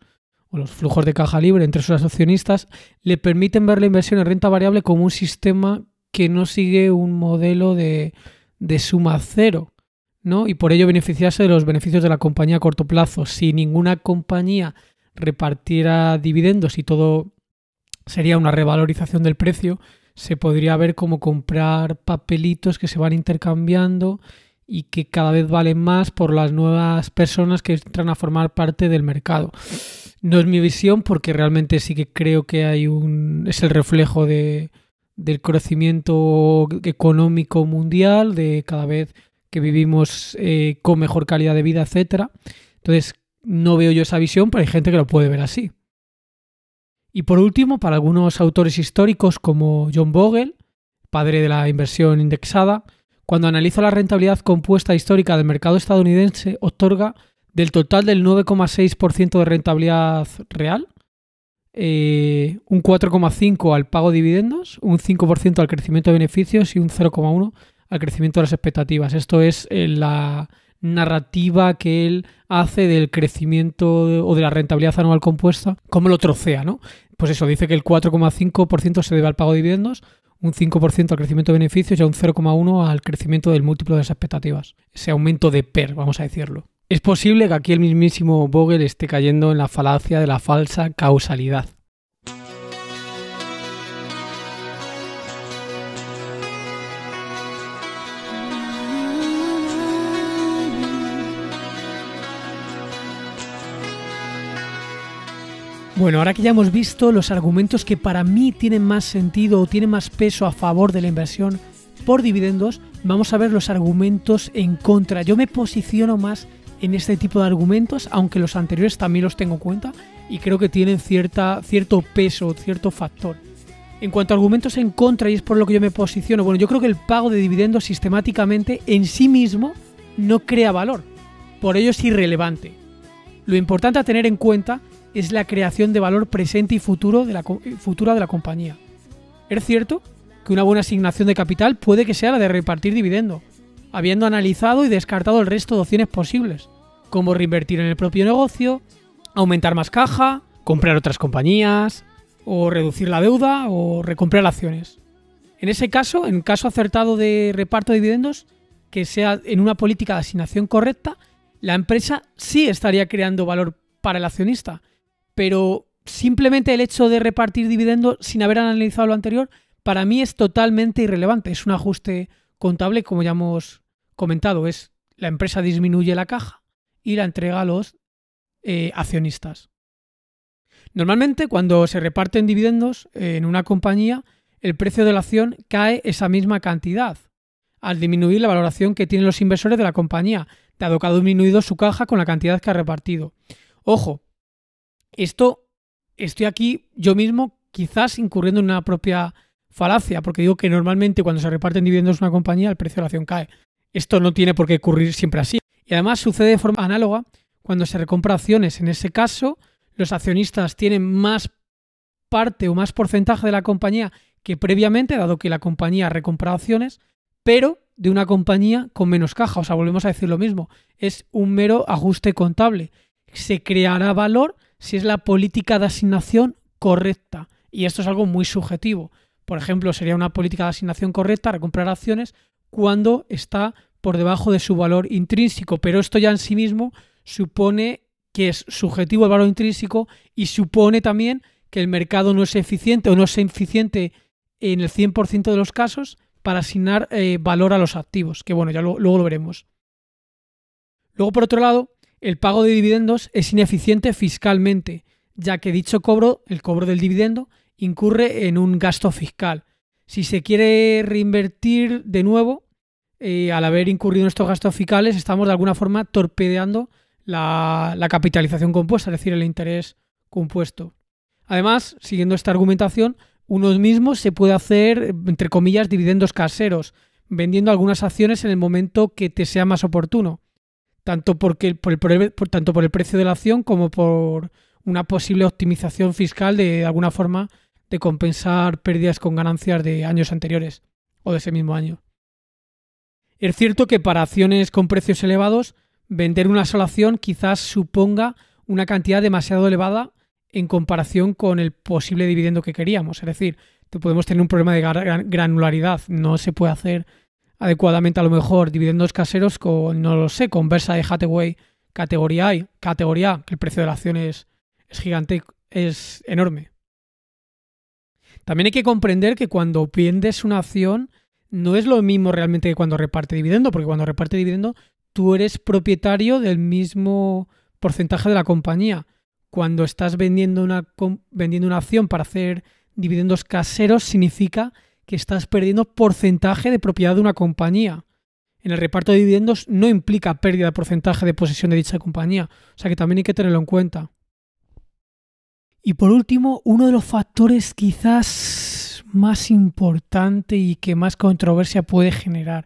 o los flujos de caja libre entre sus accionistas, le permiten ver la inversión en renta variable como un sistema que no sigue un modelo de, de suma cero, ¿no? Y por ello beneficiarse de los beneficios de la compañía a corto plazo. Si ninguna compañía repartiera dividendos y todo sería una revalorización del precio, se podría ver como comprar papelitos que se van intercambiando y que cada vez valen más por las nuevas personas que entran a formar parte del mercado. No es mi visión porque realmente sí que creo que hay un es el reflejo de, del crecimiento económico mundial, de cada vez que vivimos eh, con mejor calidad de vida, etcétera. Entonces no veo yo esa visión, pero hay gente que lo puede ver así. Y por último, para algunos autores históricos como John Bogle, padre de la inversión indexada, cuando analiza la rentabilidad compuesta histórica del mercado estadounidense, otorga del total del 9,6% de rentabilidad real, eh, un 4,5% al pago de dividendos, un 5% al crecimiento de beneficios y un 0,1% al crecimiento de las expectativas. Esto es eh, la narrativa que él hace del crecimiento o de la rentabilidad anual compuesta, cómo lo trocea, ¿no? Pues eso, dice que el 4,5% se debe al pago de dividendos, un 5% al crecimiento de beneficios y un 0,1% al crecimiento del múltiplo de las expectativas. Ese aumento de PER, vamos a decirlo. Es posible que aquí el mismísimo Vogel esté cayendo en la falacia de la falsa causalidad. Bueno, ahora que ya hemos visto los argumentos que para mí tienen más sentido o tienen más peso a favor de la inversión por dividendos, vamos a ver los argumentos en contra. Yo me posiciono más en este tipo de argumentos, aunque los anteriores también los tengo en cuenta y creo que tienen cierta, cierto peso, cierto factor. En cuanto a argumentos en contra, y es por lo que yo me posiciono, bueno, yo creo que el pago de dividendos sistemáticamente en sí mismo no crea valor, por ello es irrelevante. Lo importante a tener en cuenta es la creación de valor presente y futuro de la, futura de la compañía. Es cierto que una buena asignación de capital puede que sea la de repartir dividendos, habiendo analizado y descartado el resto de opciones posibles, como reinvertir en el propio negocio, aumentar más caja, comprar otras compañías, o reducir la deuda o recomprar acciones. En ese caso, en caso acertado de reparto de dividendos, que sea en una política de asignación correcta, la empresa sí estaría creando valor para el accionista, pero simplemente el hecho de repartir dividendos sin haber analizado lo anterior, para mí es totalmente irrelevante. Es un ajuste contable, como ya hemos comentado, es la empresa disminuye la caja y la entrega a los eh, accionistas. Normalmente cuando se reparten dividendos eh, en una compañía, el precio de la acción cae esa misma cantidad, al disminuir la valoración que tienen los inversores de la compañía, dado que ha disminuido su caja con la cantidad que ha repartido. Ojo, esto, estoy aquí yo mismo quizás incurriendo en una propia falacia, porque digo que normalmente cuando se reparten dividendos en una compañía, el precio de la acción cae. Esto no tiene por qué ocurrir siempre así. Y además sucede de forma análoga cuando se recompra acciones. En ese caso, los accionistas tienen más parte o más porcentaje de la compañía que previamente, dado que la compañía recomprado acciones, pero de una compañía con menos caja. O sea, volvemos a decir lo mismo. Es un mero ajuste contable. Se creará valor si es la política de asignación correcta. Y esto es algo muy subjetivo. Por ejemplo, sería una política de asignación correcta comprar acciones cuando está por debajo de su valor intrínseco, pero esto ya en sí mismo supone que es subjetivo el valor intrínseco y supone también que el mercado no es eficiente o no es eficiente en el 100% de los casos para asignar eh, valor a los activos, que bueno, ya luego lo veremos. Luego, por otro lado, el pago de dividendos es ineficiente fiscalmente, ya que dicho cobro, el cobro del dividendo, incurre en un gasto fiscal. Si se quiere reinvertir de nuevo, eh, al haber incurrido en estos gastos fiscales, estamos de alguna forma torpedeando la, capitalización compuesta, es decir, el interés compuesto. Además, siguiendo esta argumentación, uno mismo se puede hacer, entre comillas, dividendos caseros, vendiendo algunas acciones en el momento que te sea más oportuno tanto, por el, tanto por el precio de la acción como por una posible optimización fiscal de, de alguna forma de compensar pérdidas con ganancias de años anteriores o de ese mismo año. Es cierto que para acciones con precios elevados, vender una sola acción quizás suponga una cantidad demasiado elevada en comparación con el posible dividendo que queríamos. Es decir, podemos tener un problema de granularidad. No se puede hacer adecuadamente a lo mejor dividendos caseros con, no lo sé, con Versa de Hathaway categoría A, categoría que el precio de la acción es, es gigante, es enorme. También hay que comprender que cuando vendes una acción no es lo mismo realmente que cuando reparte dividendo, porque cuando reparte dividendo tú eres propietario del mismo porcentaje de la compañía. Cuando estás vendiendo una, vendiendo una acción para hacer dividendos caseros significa que estás perdiendo porcentaje de propiedad de una compañía. En el reparto de dividendos no implica pérdida de porcentaje de posesión de dicha compañía, o sea que también hay que tenerlo en cuenta. Y por último, uno de los factores quizás más importante y que más controversia puede generar.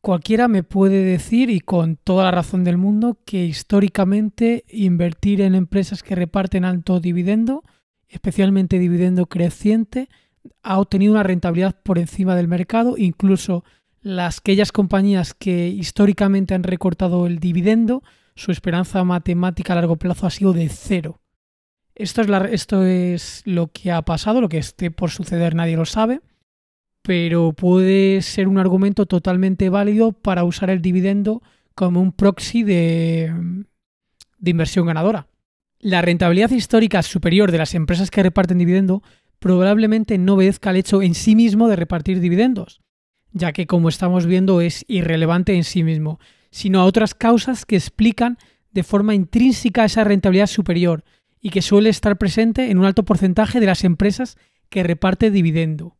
Cualquiera me puede decir, y con toda la razón del mundo, que históricamente invertir en empresas que reparten alto dividendo, especialmente dividendo creciente, ha obtenido una rentabilidad por encima del mercado, incluso las aquellas compañías que históricamente han recortado el dividendo, su esperanza matemática a largo plazo ha sido de cero. Esto es, esto es lo que ha pasado, lo que esté por suceder nadie lo sabe, pero puede ser un argumento totalmente válido para usar el dividendo como un proxy de, de inversión ganadora. La rentabilidad histórica superior de las empresas que reparten dividendo probablemente no obedezca al hecho en sí mismo de repartir dividendos, ya que como estamos viendo es irrelevante en sí mismo, sino a otras causas que explican de forma intrínseca esa rentabilidad superior y que suele estar presente en un alto porcentaje de las empresas que reparte dividendo.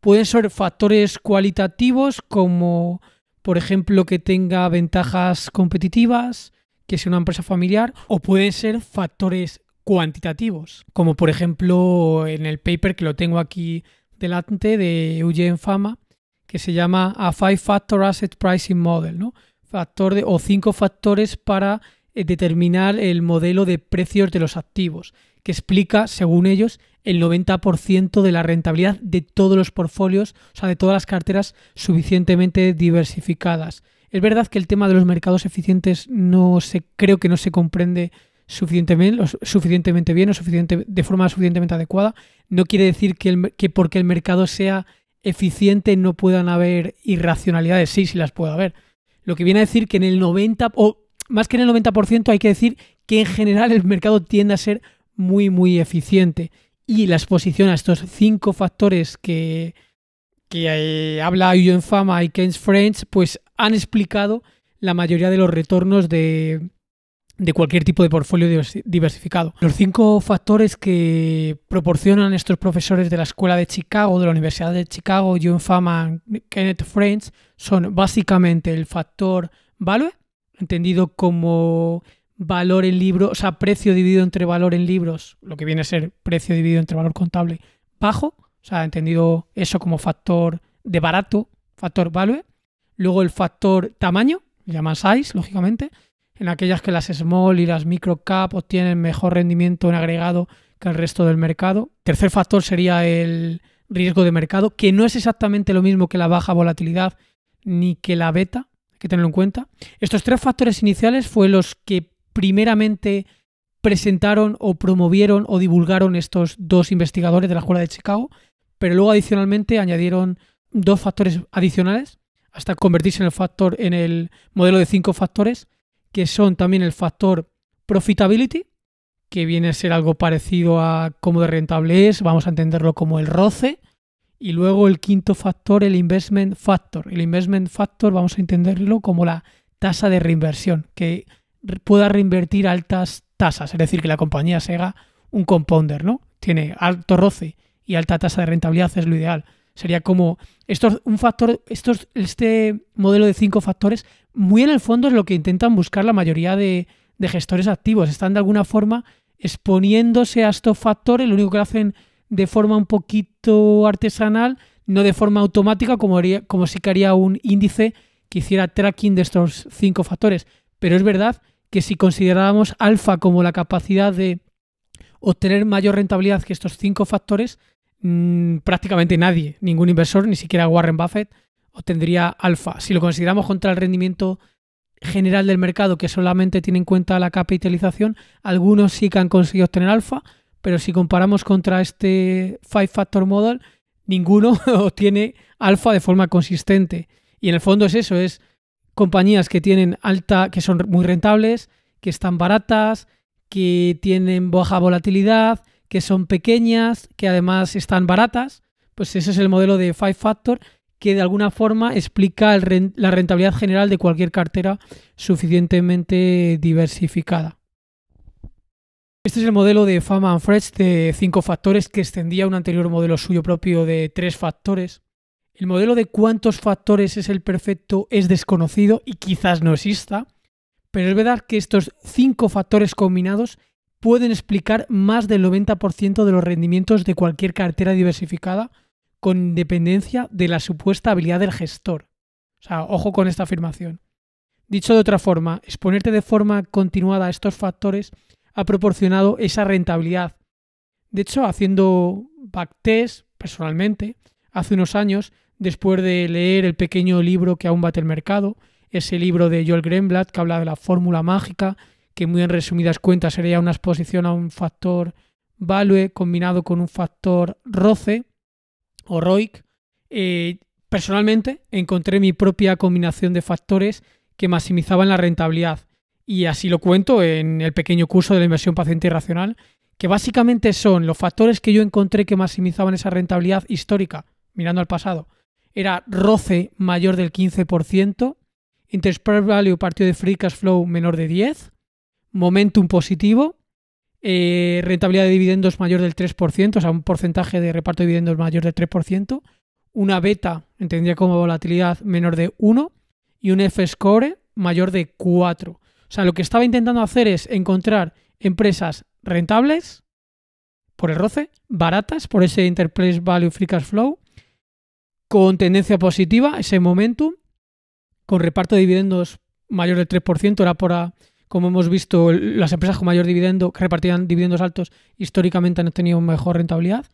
Pueden ser factores cualitativos como, por ejemplo, que tenga ventajas competitivas, que sea una empresa familiar, o pueden ser factores cuantitativos, como por ejemplo en el paper que lo tengo aquí delante de Eugene Fama, que se llama A Five Factor Asset Pricing Model, ¿no? Factor de, o cinco factores para eh, determinar el modelo de precios de los activos, que explica, según ellos, el 90% de la rentabilidad de todos los portfolios, o sea, de todas las carteras suficientemente diversificadas. Es verdad que el tema de los mercados eficientes no se, creo que no se comprende suficientemente, suficientemente bien o suficiente, de forma suficientemente adecuada. No quiere decir que, que porque el mercado sea eficiente no puedan haber irracionalidades, sí, sí las puede haber. Lo que viene a decir que en el 90, o más que en el 90%, hay que decir que en general el mercado tiende a ser muy, muy eficiente. Y la exposición a estos cinco factores que, que eh, habla yo en Fama y Keynes French, pues han explicado la mayoría de los retornos de, de cualquier tipo de portfolio diversificado. Los cinco factores que proporcionan estos profesores de la Escuela de Chicago, de la Universidad de Chicago, John Fama, Kenneth French, son básicamente el factor value, entendido como valor en libros, o sea, precio dividido entre valor en libros, lo que viene a ser precio dividido entre valor contable bajo, o sea, entendido eso como factor de barato, factor value. Luego el factor tamaño, llaman size, lógicamente en aquellas que las small y las micro cap obtienen mejor rendimiento en agregado que el resto del mercado. Tercer factor sería el riesgo de mercado, que no es exactamente lo mismo que la baja volatilidad ni que la beta, hay que tenerlo en cuenta. Estos tres factores iniciales fue los que primeramente presentaron o promovieron o divulgaron estos dos investigadores de la Escuela de Chicago, pero luego adicionalmente añadieron dos factores adicionales hasta convertirse en el factor en el modelo de cinco factores que son también el factor profitability, que viene a ser algo parecido a cómo de rentable es, vamos a entenderlo como el roce, y luego el quinto factor, el investment factor. El investment factor vamos a entenderlo como la tasa de reinversión, que pueda reinvertir altas tasas, es decir, que la compañía se haga un compounder, ¿no? Tiene alto roce y alta tasa de rentabilidad es lo ideal. sería como estos un factor este modelo de cinco factores muy en el fondo es lo que intentan buscar la mayoría de, gestores activos. Están de alguna forma exponiéndose a estos factores, lo único que hacen de forma un poquito artesanal, no de forma automática, como, haría, como que haría un índice que hiciera tracking de estos cinco factores. Pero es verdad que si considerábamos alfa como la capacidad de obtener mayor rentabilidad que estos cinco factores, mm, prácticamente nadie, ningún inversor, ni siquiera Warren Buffett, obtendría alfa. Si lo consideramos contra el rendimiento general del mercado, que solamente tiene en cuenta la capitalización, algunos sí que han conseguido obtener alfa, pero si comparamos contra este Five Factor Model, ninguno obtiene alfa de forma consistente. Y en el fondo es eso, es compañías que tienen alta, que son muy rentables, que están baratas, que tienen baja volatilidad, que son pequeñas, que además están baratas. Pues ese es el modelo de Five Factor que de alguna forma explica la rentabilidad general de cualquier cartera suficientemente diversificada. Este es el modelo de Fama and Fresh de cinco factores que extendía un anterior modelo suyo propio de tres factores. El modelo de cuántos factores es el perfecto es desconocido y quizás no exista, pero es verdad que estos cinco factores combinados pueden explicar más del 90% de los rendimientos de cualquier cartera diversificada con independencia de la supuesta habilidad del gestor. O sea, ojo con esta afirmación. Dicho de otra forma, exponerte de forma continuada a estos factores ha proporcionado esa rentabilidad. De hecho, haciendo backtest personalmente, hace unos años, después de leer el pequeño libro que aún bate el mercado, ese libro de Joel Greenblatt que habla de la fórmula mágica, que muy en resumidas cuentas sería una exposición a un factor value combinado con un factor roce, o ROIC, eh, personalmente encontré mi propia combinación de factores que maximizaban la rentabilidad. Y así lo cuento en el pequeño curso de la inversión paciente y racional, que básicamente son los factores que yo encontré que maximizaban esa rentabilidad histórica, mirando al pasado. Era roce mayor del 15%, Enterprise Value partido de Free Cash Flow menor de 10, Momentum positivo, eh, rentabilidad de dividendos mayor del 3%, o sea, un porcentaje de reparto de dividendos mayor del 3%, una beta, entendía como volatilidad, menor de 1 y un F-score mayor de 4. O sea, lo que estaba intentando hacer es encontrar empresas rentables por el roce, baratas por ese Interplace Value Free Cash Flow, con tendencia positiva, ese momentum, con reparto de dividendos mayor del 3%, era por como hemos visto, las empresas con mayor dividendo, que repartían dividendos altos, históricamente han tenido mejor rentabilidad.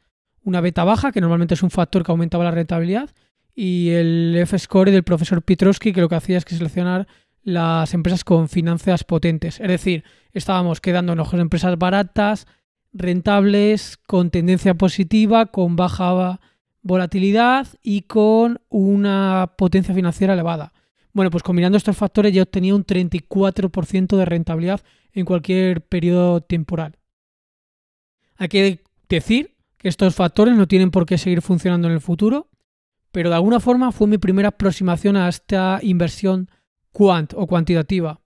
Una beta baja, que normalmente es un factor que aumentaba la rentabilidad. Y el F-score del profesor Pitrosky, que lo que hacía es que seleccionar las empresas con finanzas potentes. Es decir, estábamos quedando en de empresas baratas, rentables, con tendencia positiva, con baja volatilidad y con una potencia financiera elevada. Bueno, pues combinando estos factores ya obtenía un 34% de rentabilidad en cualquier periodo temporal. Hay que decir que estos factores no tienen por qué seguir funcionando en el futuro, pero de alguna forma fue mi primera aproximación a esta inversión quant o cuantitativa.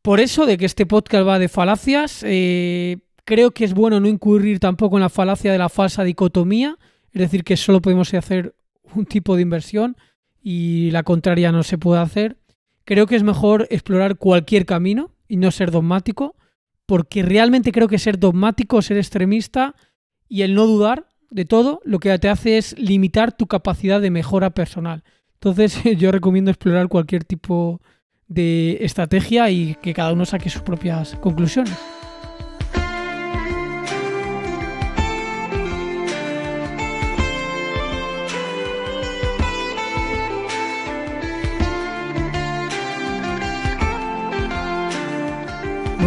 Por eso de que este podcast va de falacias, eh, creo que es bueno no incurrir tampoco en la falacia de la falsa dicotomía, es decir, que solo podemos hacer un tipo de inversión, y la contraria no se puede hacer, creo que es mejor explorar cualquier camino y no ser dogmático, porque realmente creo que ser dogmático, ser extremista y el no dudar de todo, lo que te hace es limitar tu capacidad de mejora personal. Entonces yo recomiendo explorar cualquier tipo de estrategia y que cada uno saque sus propias conclusiones.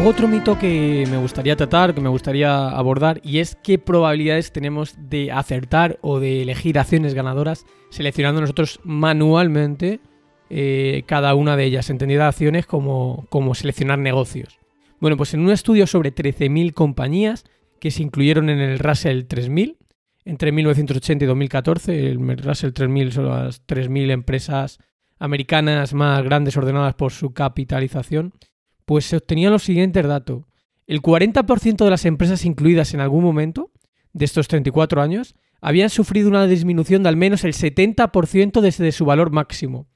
otro mito que me gustaría tratar, que me gustaría abordar, y es qué probabilidades tenemos de acertar o de elegir acciones ganadoras seleccionando nosotros manualmente eh, cada una de ellas, entendida acciones como, como seleccionar negocios. Bueno, pues en un estudio sobre 13.000 compañías que se incluyeron en el Russell 3000, entre 1980 y 2014, el Russell 3000 son las 3.000 empresas americanas más grandes ordenadas por su capitalización, pues se obtenían los siguientes datos. El 40% de las empresas incluidas en algún momento de estos 34 años habían sufrido una disminución de al menos el 70% desde su valor máximo,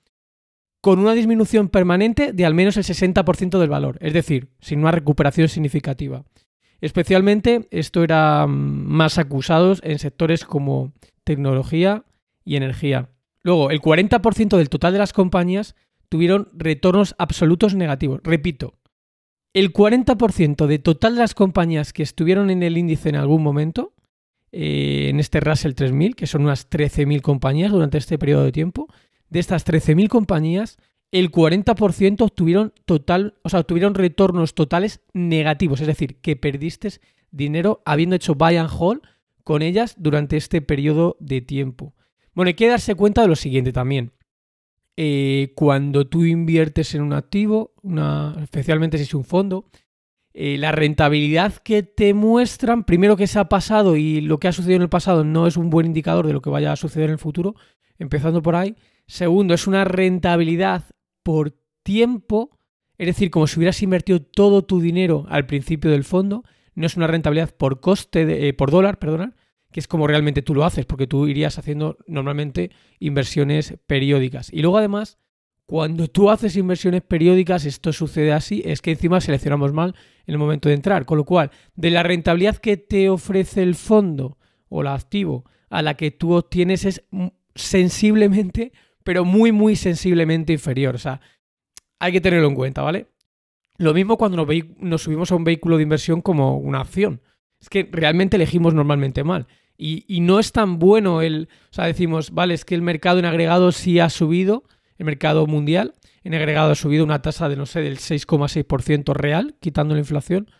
con una disminución permanente de al menos el 60% del valor, es decir, sin una recuperación significativa. Especialmente esto era mm, más acusado en sectores como tecnología y energía. Luego, el 40% del total de las compañías tuvieron retornos absolutos negativos. Repito, el 40% de total de las compañías que estuvieron en el índice en algún momento, eh, en este Russell 3000, que son unas 13.000 compañías durante este periodo de tiempo, de estas 13.000 compañías, el 40% obtuvieron, total, o sea, obtuvieron retornos totales negativos, es decir, que perdiste dinero habiendo hecho buy and hold con ellas durante este periodo de tiempo. Bueno, hay que darse cuenta de lo siguiente también. Eh, cuando tú inviertes en un activo, una, especialmente si es un fondo, eh, la rentabilidad que te muestran, primero que se ha pasado y lo que ha sucedido en el pasado no es un buen indicador de lo que vaya a suceder en el futuro, empezando por ahí. Segundo, es una rentabilidad por tiempo, es decir, como si hubieras invertido todo tu dinero al principio del fondo, no es una rentabilidad por coste eh, por dólar, perdón, que es como realmente tú lo haces, porque tú irías haciendo normalmente inversiones periódicas. Y luego además, cuando tú haces inversiones periódicas, esto sucede así, es que encima seleccionamos mal en el momento de entrar, con lo cual, de la rentabilidad que te ofrece el fondo o la activo a la que tú obtienes es sensiblemente, pero muy, muy sensiblemente inferior. O sea, hay que tenerlo en cuenta, ¿vale? Lo mismo cuando nos, nos subimos a un vehículo de inversión como una acción. Es que realmente elegimos normalmente mal. Y, no es tan bueno el, o sea, decimos, vale, es que el mercado en agregado sí ha subido, el mercado mundial en agregado ha subido una tasa de, no sé, del 6,6% real, quitando la inflación,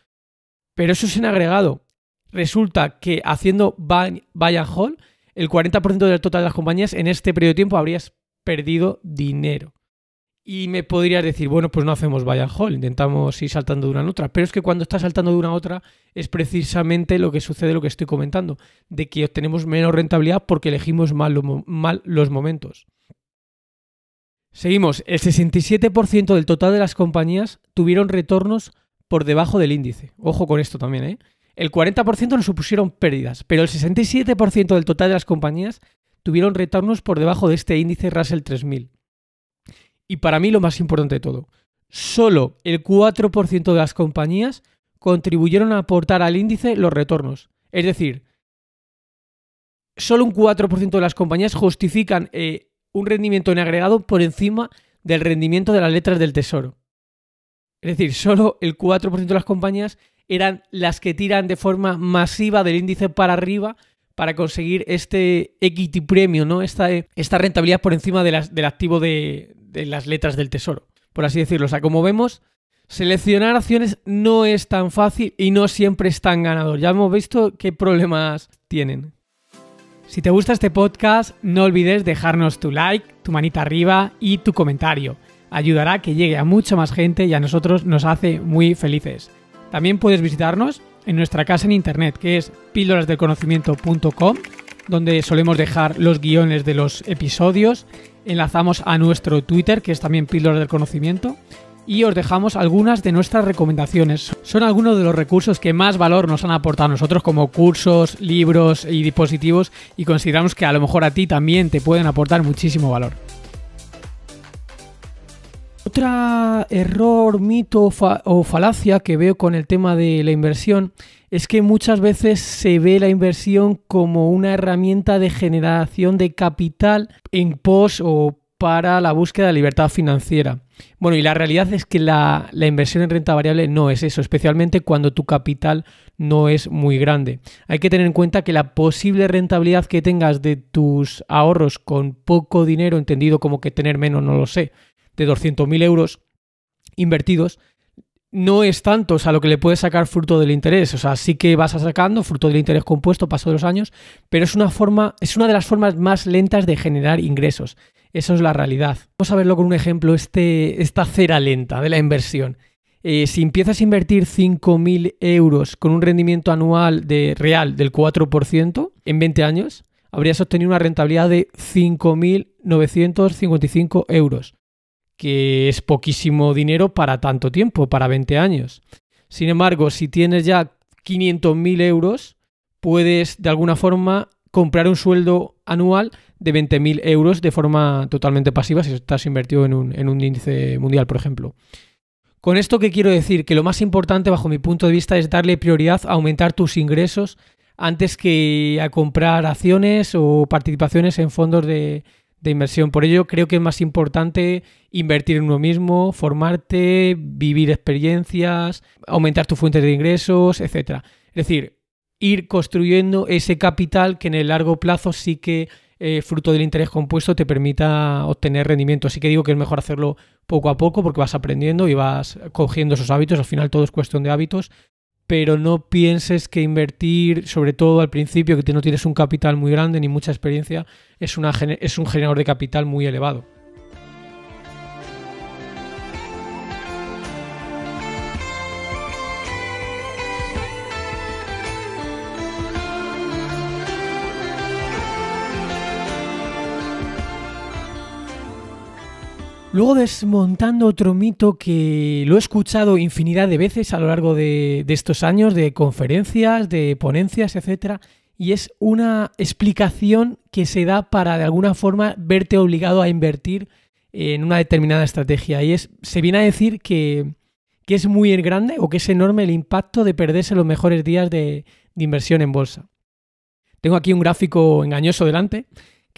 pero eso es en agregado. Resulta que haciendo buy, buy and el 40% del total de las compañías en este periodo de tiempo habrías perdido dinero. Y me podrías decir, bueno, pues no hacemos and hall, intentamos ir saltando de una en otra. Pero es que cuando está saltando de una a otra es precisamente lo que sucede, lo que estoy comentando, de que obtenemos menos rentabilidad porque elegimos mal, mal los momentos. Seguimos, el 67% del total de las compañías tuvieron retornos por debajo del índice. Ojo con esto también, ¿eh? El 40% nos supusieron pérdidas, pero el 67% del total de las compañías tuvieron retornos por debajo de este índice Russell 3000 y para mí lo más importante de todo, solo el 4% de las compañías contribuyeron a aportar al índice los retornos. Es decir, solo un 4% de las compañías justifican eh, un rendimiento en agregado por encima del rendimiento de las letras del tesoro. Es decir, solo el 4% de las compañías eran las que tiran de forma masiva del índice para arriba para conseguir este equity premio, ¿no? Eh, esta, rentabilidad por encima del activo de, de las letras del tesoro, por así decirlo. O sea, como vemos, seleccionar acciones no es tan fácil y no siempre es tan ganador. Ya hemos visto qué problemas tienen. Si te gusta este podcast, no olvides dejarnos tu like, tu manita arriba y tu comentario. Ayudará a que llegue a mucha más gente y a nosotros nos hace muy felices. También puedes visitarnos en nuestra casa en internet, que es píldorasdelconocimiento.com, donde solemos dejar los guiones de los episodios enlazamos a nuestro Twitter, que es también Píldoras del Conocimiento, y os dejamos algunas de nuestras recomendaciones. Son algunos de los recursos que más valor nos han aportado a nosotros como cursos, libros y dispositivos y consideramos que a lo mejor a ti también te pueden aportar muchísimo valor. Otra error, mito o falacia que veo con el tema de la inversión es que muchas veces se ve la inversión como una herramienta de generación de capital en pos o para la búsqueda de libertad financiera. Bueno, y la realidad es que la, la, inversión en renta variable no es eso, especialmente cuando tu capital no es muy grande. Hay que tener en cuenta que la posible rentabilidad que tengas de tus ahorros con poco dinero, entendido como que tener menos, no lo sé, de 200.000 euros invertidos, no es tanto, a lo que le puedes sacar fruto del interés, o sea, sí que vas sacando fruto del interés compuesto paso de los años, pero es una forma, es una de las formas más lentas de generar ingresos. Eso es la realidad. Vamos a verlo con un ejemplo, este, esta cera lenta de la inversión. Eh, si empiezas a invertir 5.000 euros con un rendimiento anual de, real del 4% en 20 años, habrías obtenido una rentabilidad de 5.955 euros que es poquísimo dinero para tanto tiempo, para 20 años. Sin embargo, si tienes ya 500.000 euros, puedes de alguna forma comprar un sueldo anual de 20.000 euros de forma totalmente pasiva si estás invertido en un, en un índice mundial, por ejemplo. Con esto qué quiero decir que lo más importante bajo mi punto de vista es darle prioridad a aumentar tus ingresos antes que a comprar acciones o participaciones en fondos de, de inversión. Por ello creo que es más importante invertir en uno mismo, formarte, vivir experiencias, aumentar tus fuentes de ingresos, etc. Es decir, ir construyendo ese capital que en el largo plazo sí que, eh, fruto del interés compuesto, te permita obtener rendimiento. Así que digo que es mejor hacerlo poco a poco porque vas aprendiendo y vas cogiendo esos hábitos. Al final todo es cuestión de hábitos pero no pienses que invertir, sobre todo al principio, que no tienes un capital muy grande ni mucha experiencia, es, es un generador de capital muy elevado. Luego desmontando otro mito que lo he escuchado infinidad de veces a lo largo de, estos años, de conferencias, de ponencias, etcétera, y es una explicación que se da para de alguna forma verte obligado a invertir en una determinada estrategia. Y es, se viene a decir que, que es muy grande o que es enorme el impacto de perderse los mejores días de inversión en bolsa. Tengo aquí un gráfico engañoso delante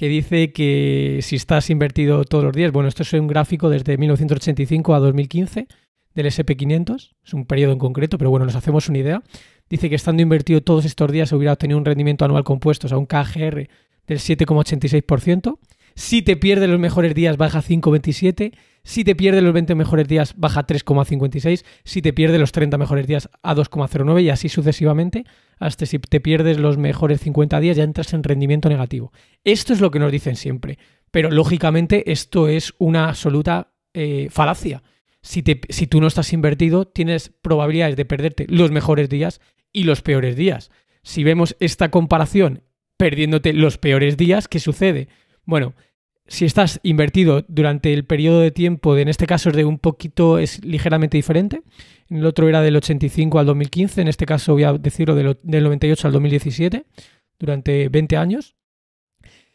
que dice que si estás invertido todos los días, bueno, esto es un gráfico desde 1985 a 2015 del SP500, es un periodo en concreto, pero bueno, nos hacemos una idea. Dice que estando invertido todos estos días se hubiera obtenido un rendimiento anual compuesto, o sea, un KGR del 7,86%, si te pierdes los mejores días, baja 5.27. Si te pierdes los 20 mejores días, baja 3,56. Si te pierdes los 30 mejores días, a 2,09 y así sucesivamente. Hasta si te pierdes los mejores 50 días, ya entras en rendimiento negativo. Esto es lo que nos dicen siempre. Pero lógicamente esto es una absoluta eh, falacia. Si, si tú no estás invertido, tienes probabilidades de perderte los mejores días y los peores días. Si vemos esta comparación perdiéndote los peores días, ¿qué sucede? Bueno, si estás invertido durante el periodo de tiempo, en este caso es de un poquito, es ligeramente diferente. En el otro era del 85 al 2015, en este caso voy a decirlo del, del 98 al 2017, durante 20 años.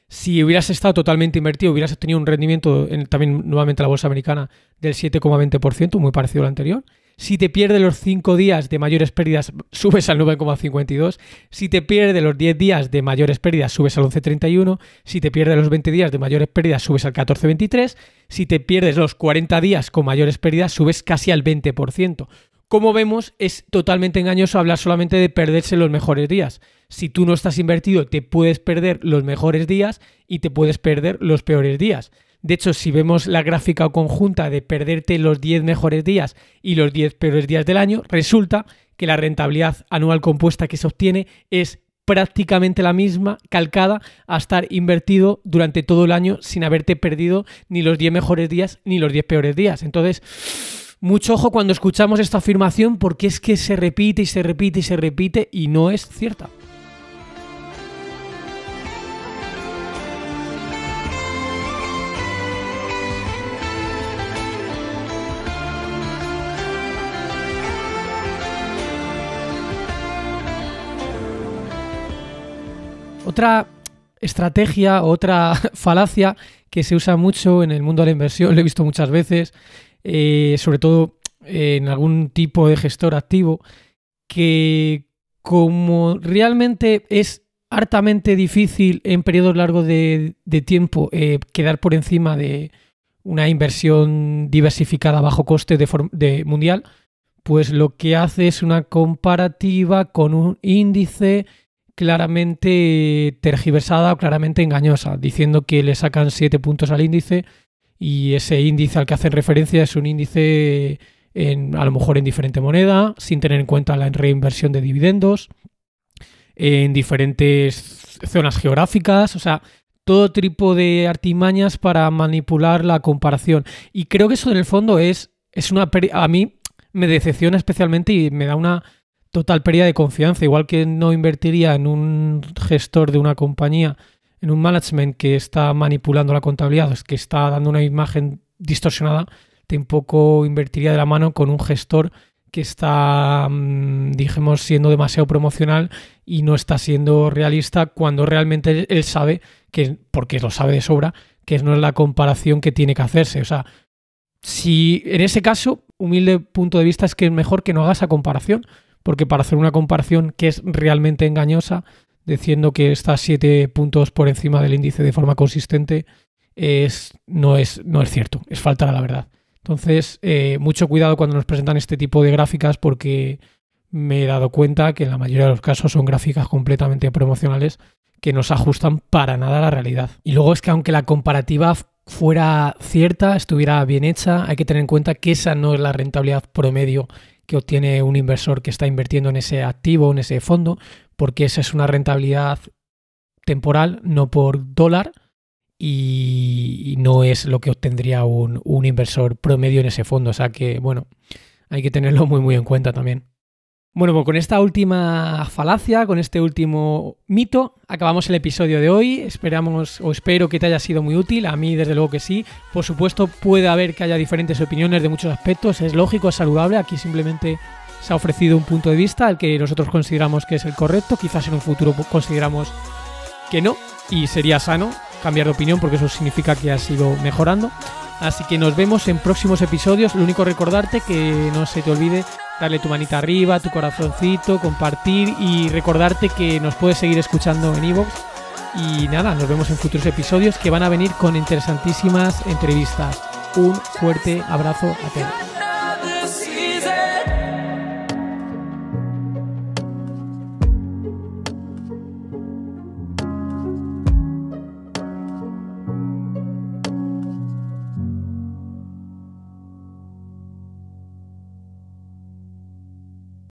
Si hubieras estado totalmente invertido, hubieras tenido un rendimiento, en, también nuevamente la bolsa americana, del 7,20%, muy parecido al anterior. Si te pierdes los 5 días de mayores pérdidas, subes al 9,52. Si te pierdes los 10 días de mayores pérdidas, subes al 11,31. Si te pierdes los 20 días de mayores pérdidas, subes al 14,23. Si te pierdes los 40 días con mayores pérdidas, subes casi al 20%. Como vemos, es totalmente engañoso hablar solamente de perderse los mejores días. Si tú no estás invertido, te puedes perder los mejores días y te puedes perder los peores días. De hecho, si vemos la gráfica conjunta de perderte los 10 mejores días y los 10 peores días del año, resulta que la rentabilidad anual compuesta que se obtiene es prácticamente la misma, calcada a estar invertido durante todo el año sin haberte perdido ni los 10 mejores días ni los 10 peores días. Entonces, mucho ojo cuando escuchamos esta afirmación porque es que se repite y se repite y se repite y no es cierta. Otra estrategia, otra falacia que se usa mucho en el mundo de la inversión, lo he visto muchas veces, eh, sobre todo en algún tipo de gestor activo, que como realmente es hartamente difícil en periodos largos de, tiempo eh, quedar por encima de una inversión diversificada bajo coste de, de mundial, pues lo que hace es una comparativa con un índice claramente tergiversada o claramente engañosa, diciendo que le sacan siete puntos al índice y ese índice al que hacen referencia es un índice en, a lo mejor en diferente moneda, sin tener en cuenta la reinversión de dividendos, en diferentes zonas geográficas, o sea, todo tipo de artimañas para manipular la comparación. Y creo que eso en el fondo es, es una... A mí me decepciona especialmente y me da una total pérdida de confianza. Igual que no invertiría en un gestor de una compañía, en un management que está manipulando la contabilidad, que está dando una imagen distorsionada, tampoco invertiría de la mano con un gestor que está, mm, dijimos, siendo demasiado promocional y no está siendo realista cuando realmente él sabe, que, porque lo sabe de sobra, que no es la comparación que tiene que hacerse. O sea, si en ese caso, humilde punto de vista es que es mejor que no haga esa comparación, porque para hacer una comparación que es realmente engañosa, diciendo que está siete puntos por encima del índice de forma consistente, es, no, es, no es cierto, es falta a la verdad. Entonces, eh, mucho cuidado cuando nos presentan este tipo de gráficas porque me he dado cuenta que en la mayoría de los casos son gráficas completamente promocionales que nos ajustan para nada a la realidad. Y luego es que aunque la comparativa fuera cierta, estuviera bien hecha, hay que tener en cuenta que esa no es la rentabilidad promedio que obtiene un inversor que está invirtiendo en ese activo, en ese fondo, porque esa es una rentabilidad temporal, no por dólar, y no es lo que obtendría un, un inversor promedio en ese fondo. O sea que, bueno, hay que tenerlo muy, muy en cuenta también. Bueno, pues con esta última falacia, con este último mito, acabamos el episodio de hoy. Esperamos o espero que te haya sido muy útil. A mí, desde luego que sí. Por supuesto, puede haber que haya diferentes opiniones de muchos aspectos. Es lógico, es saludable. Aquí simplemente se ha ofrecido un punto de vista al que nosotros consideramos que es el correcto. Quizás en un futuro consideramos que no. Y sería sano cambiar de opinión porque eso significa que ha ido mejorando. Así que nos vemos en próximos episodios. Lo único recordarte que no se te olvide darle tu manita arriba, tu corazoncito, compartir y recordarte que nos puedes seguir escuchando en iVoox. Y nada, nos vemos en futuros episodios que van a venir con interesantísimas entrevistas. Un fuerte abrazo a todos.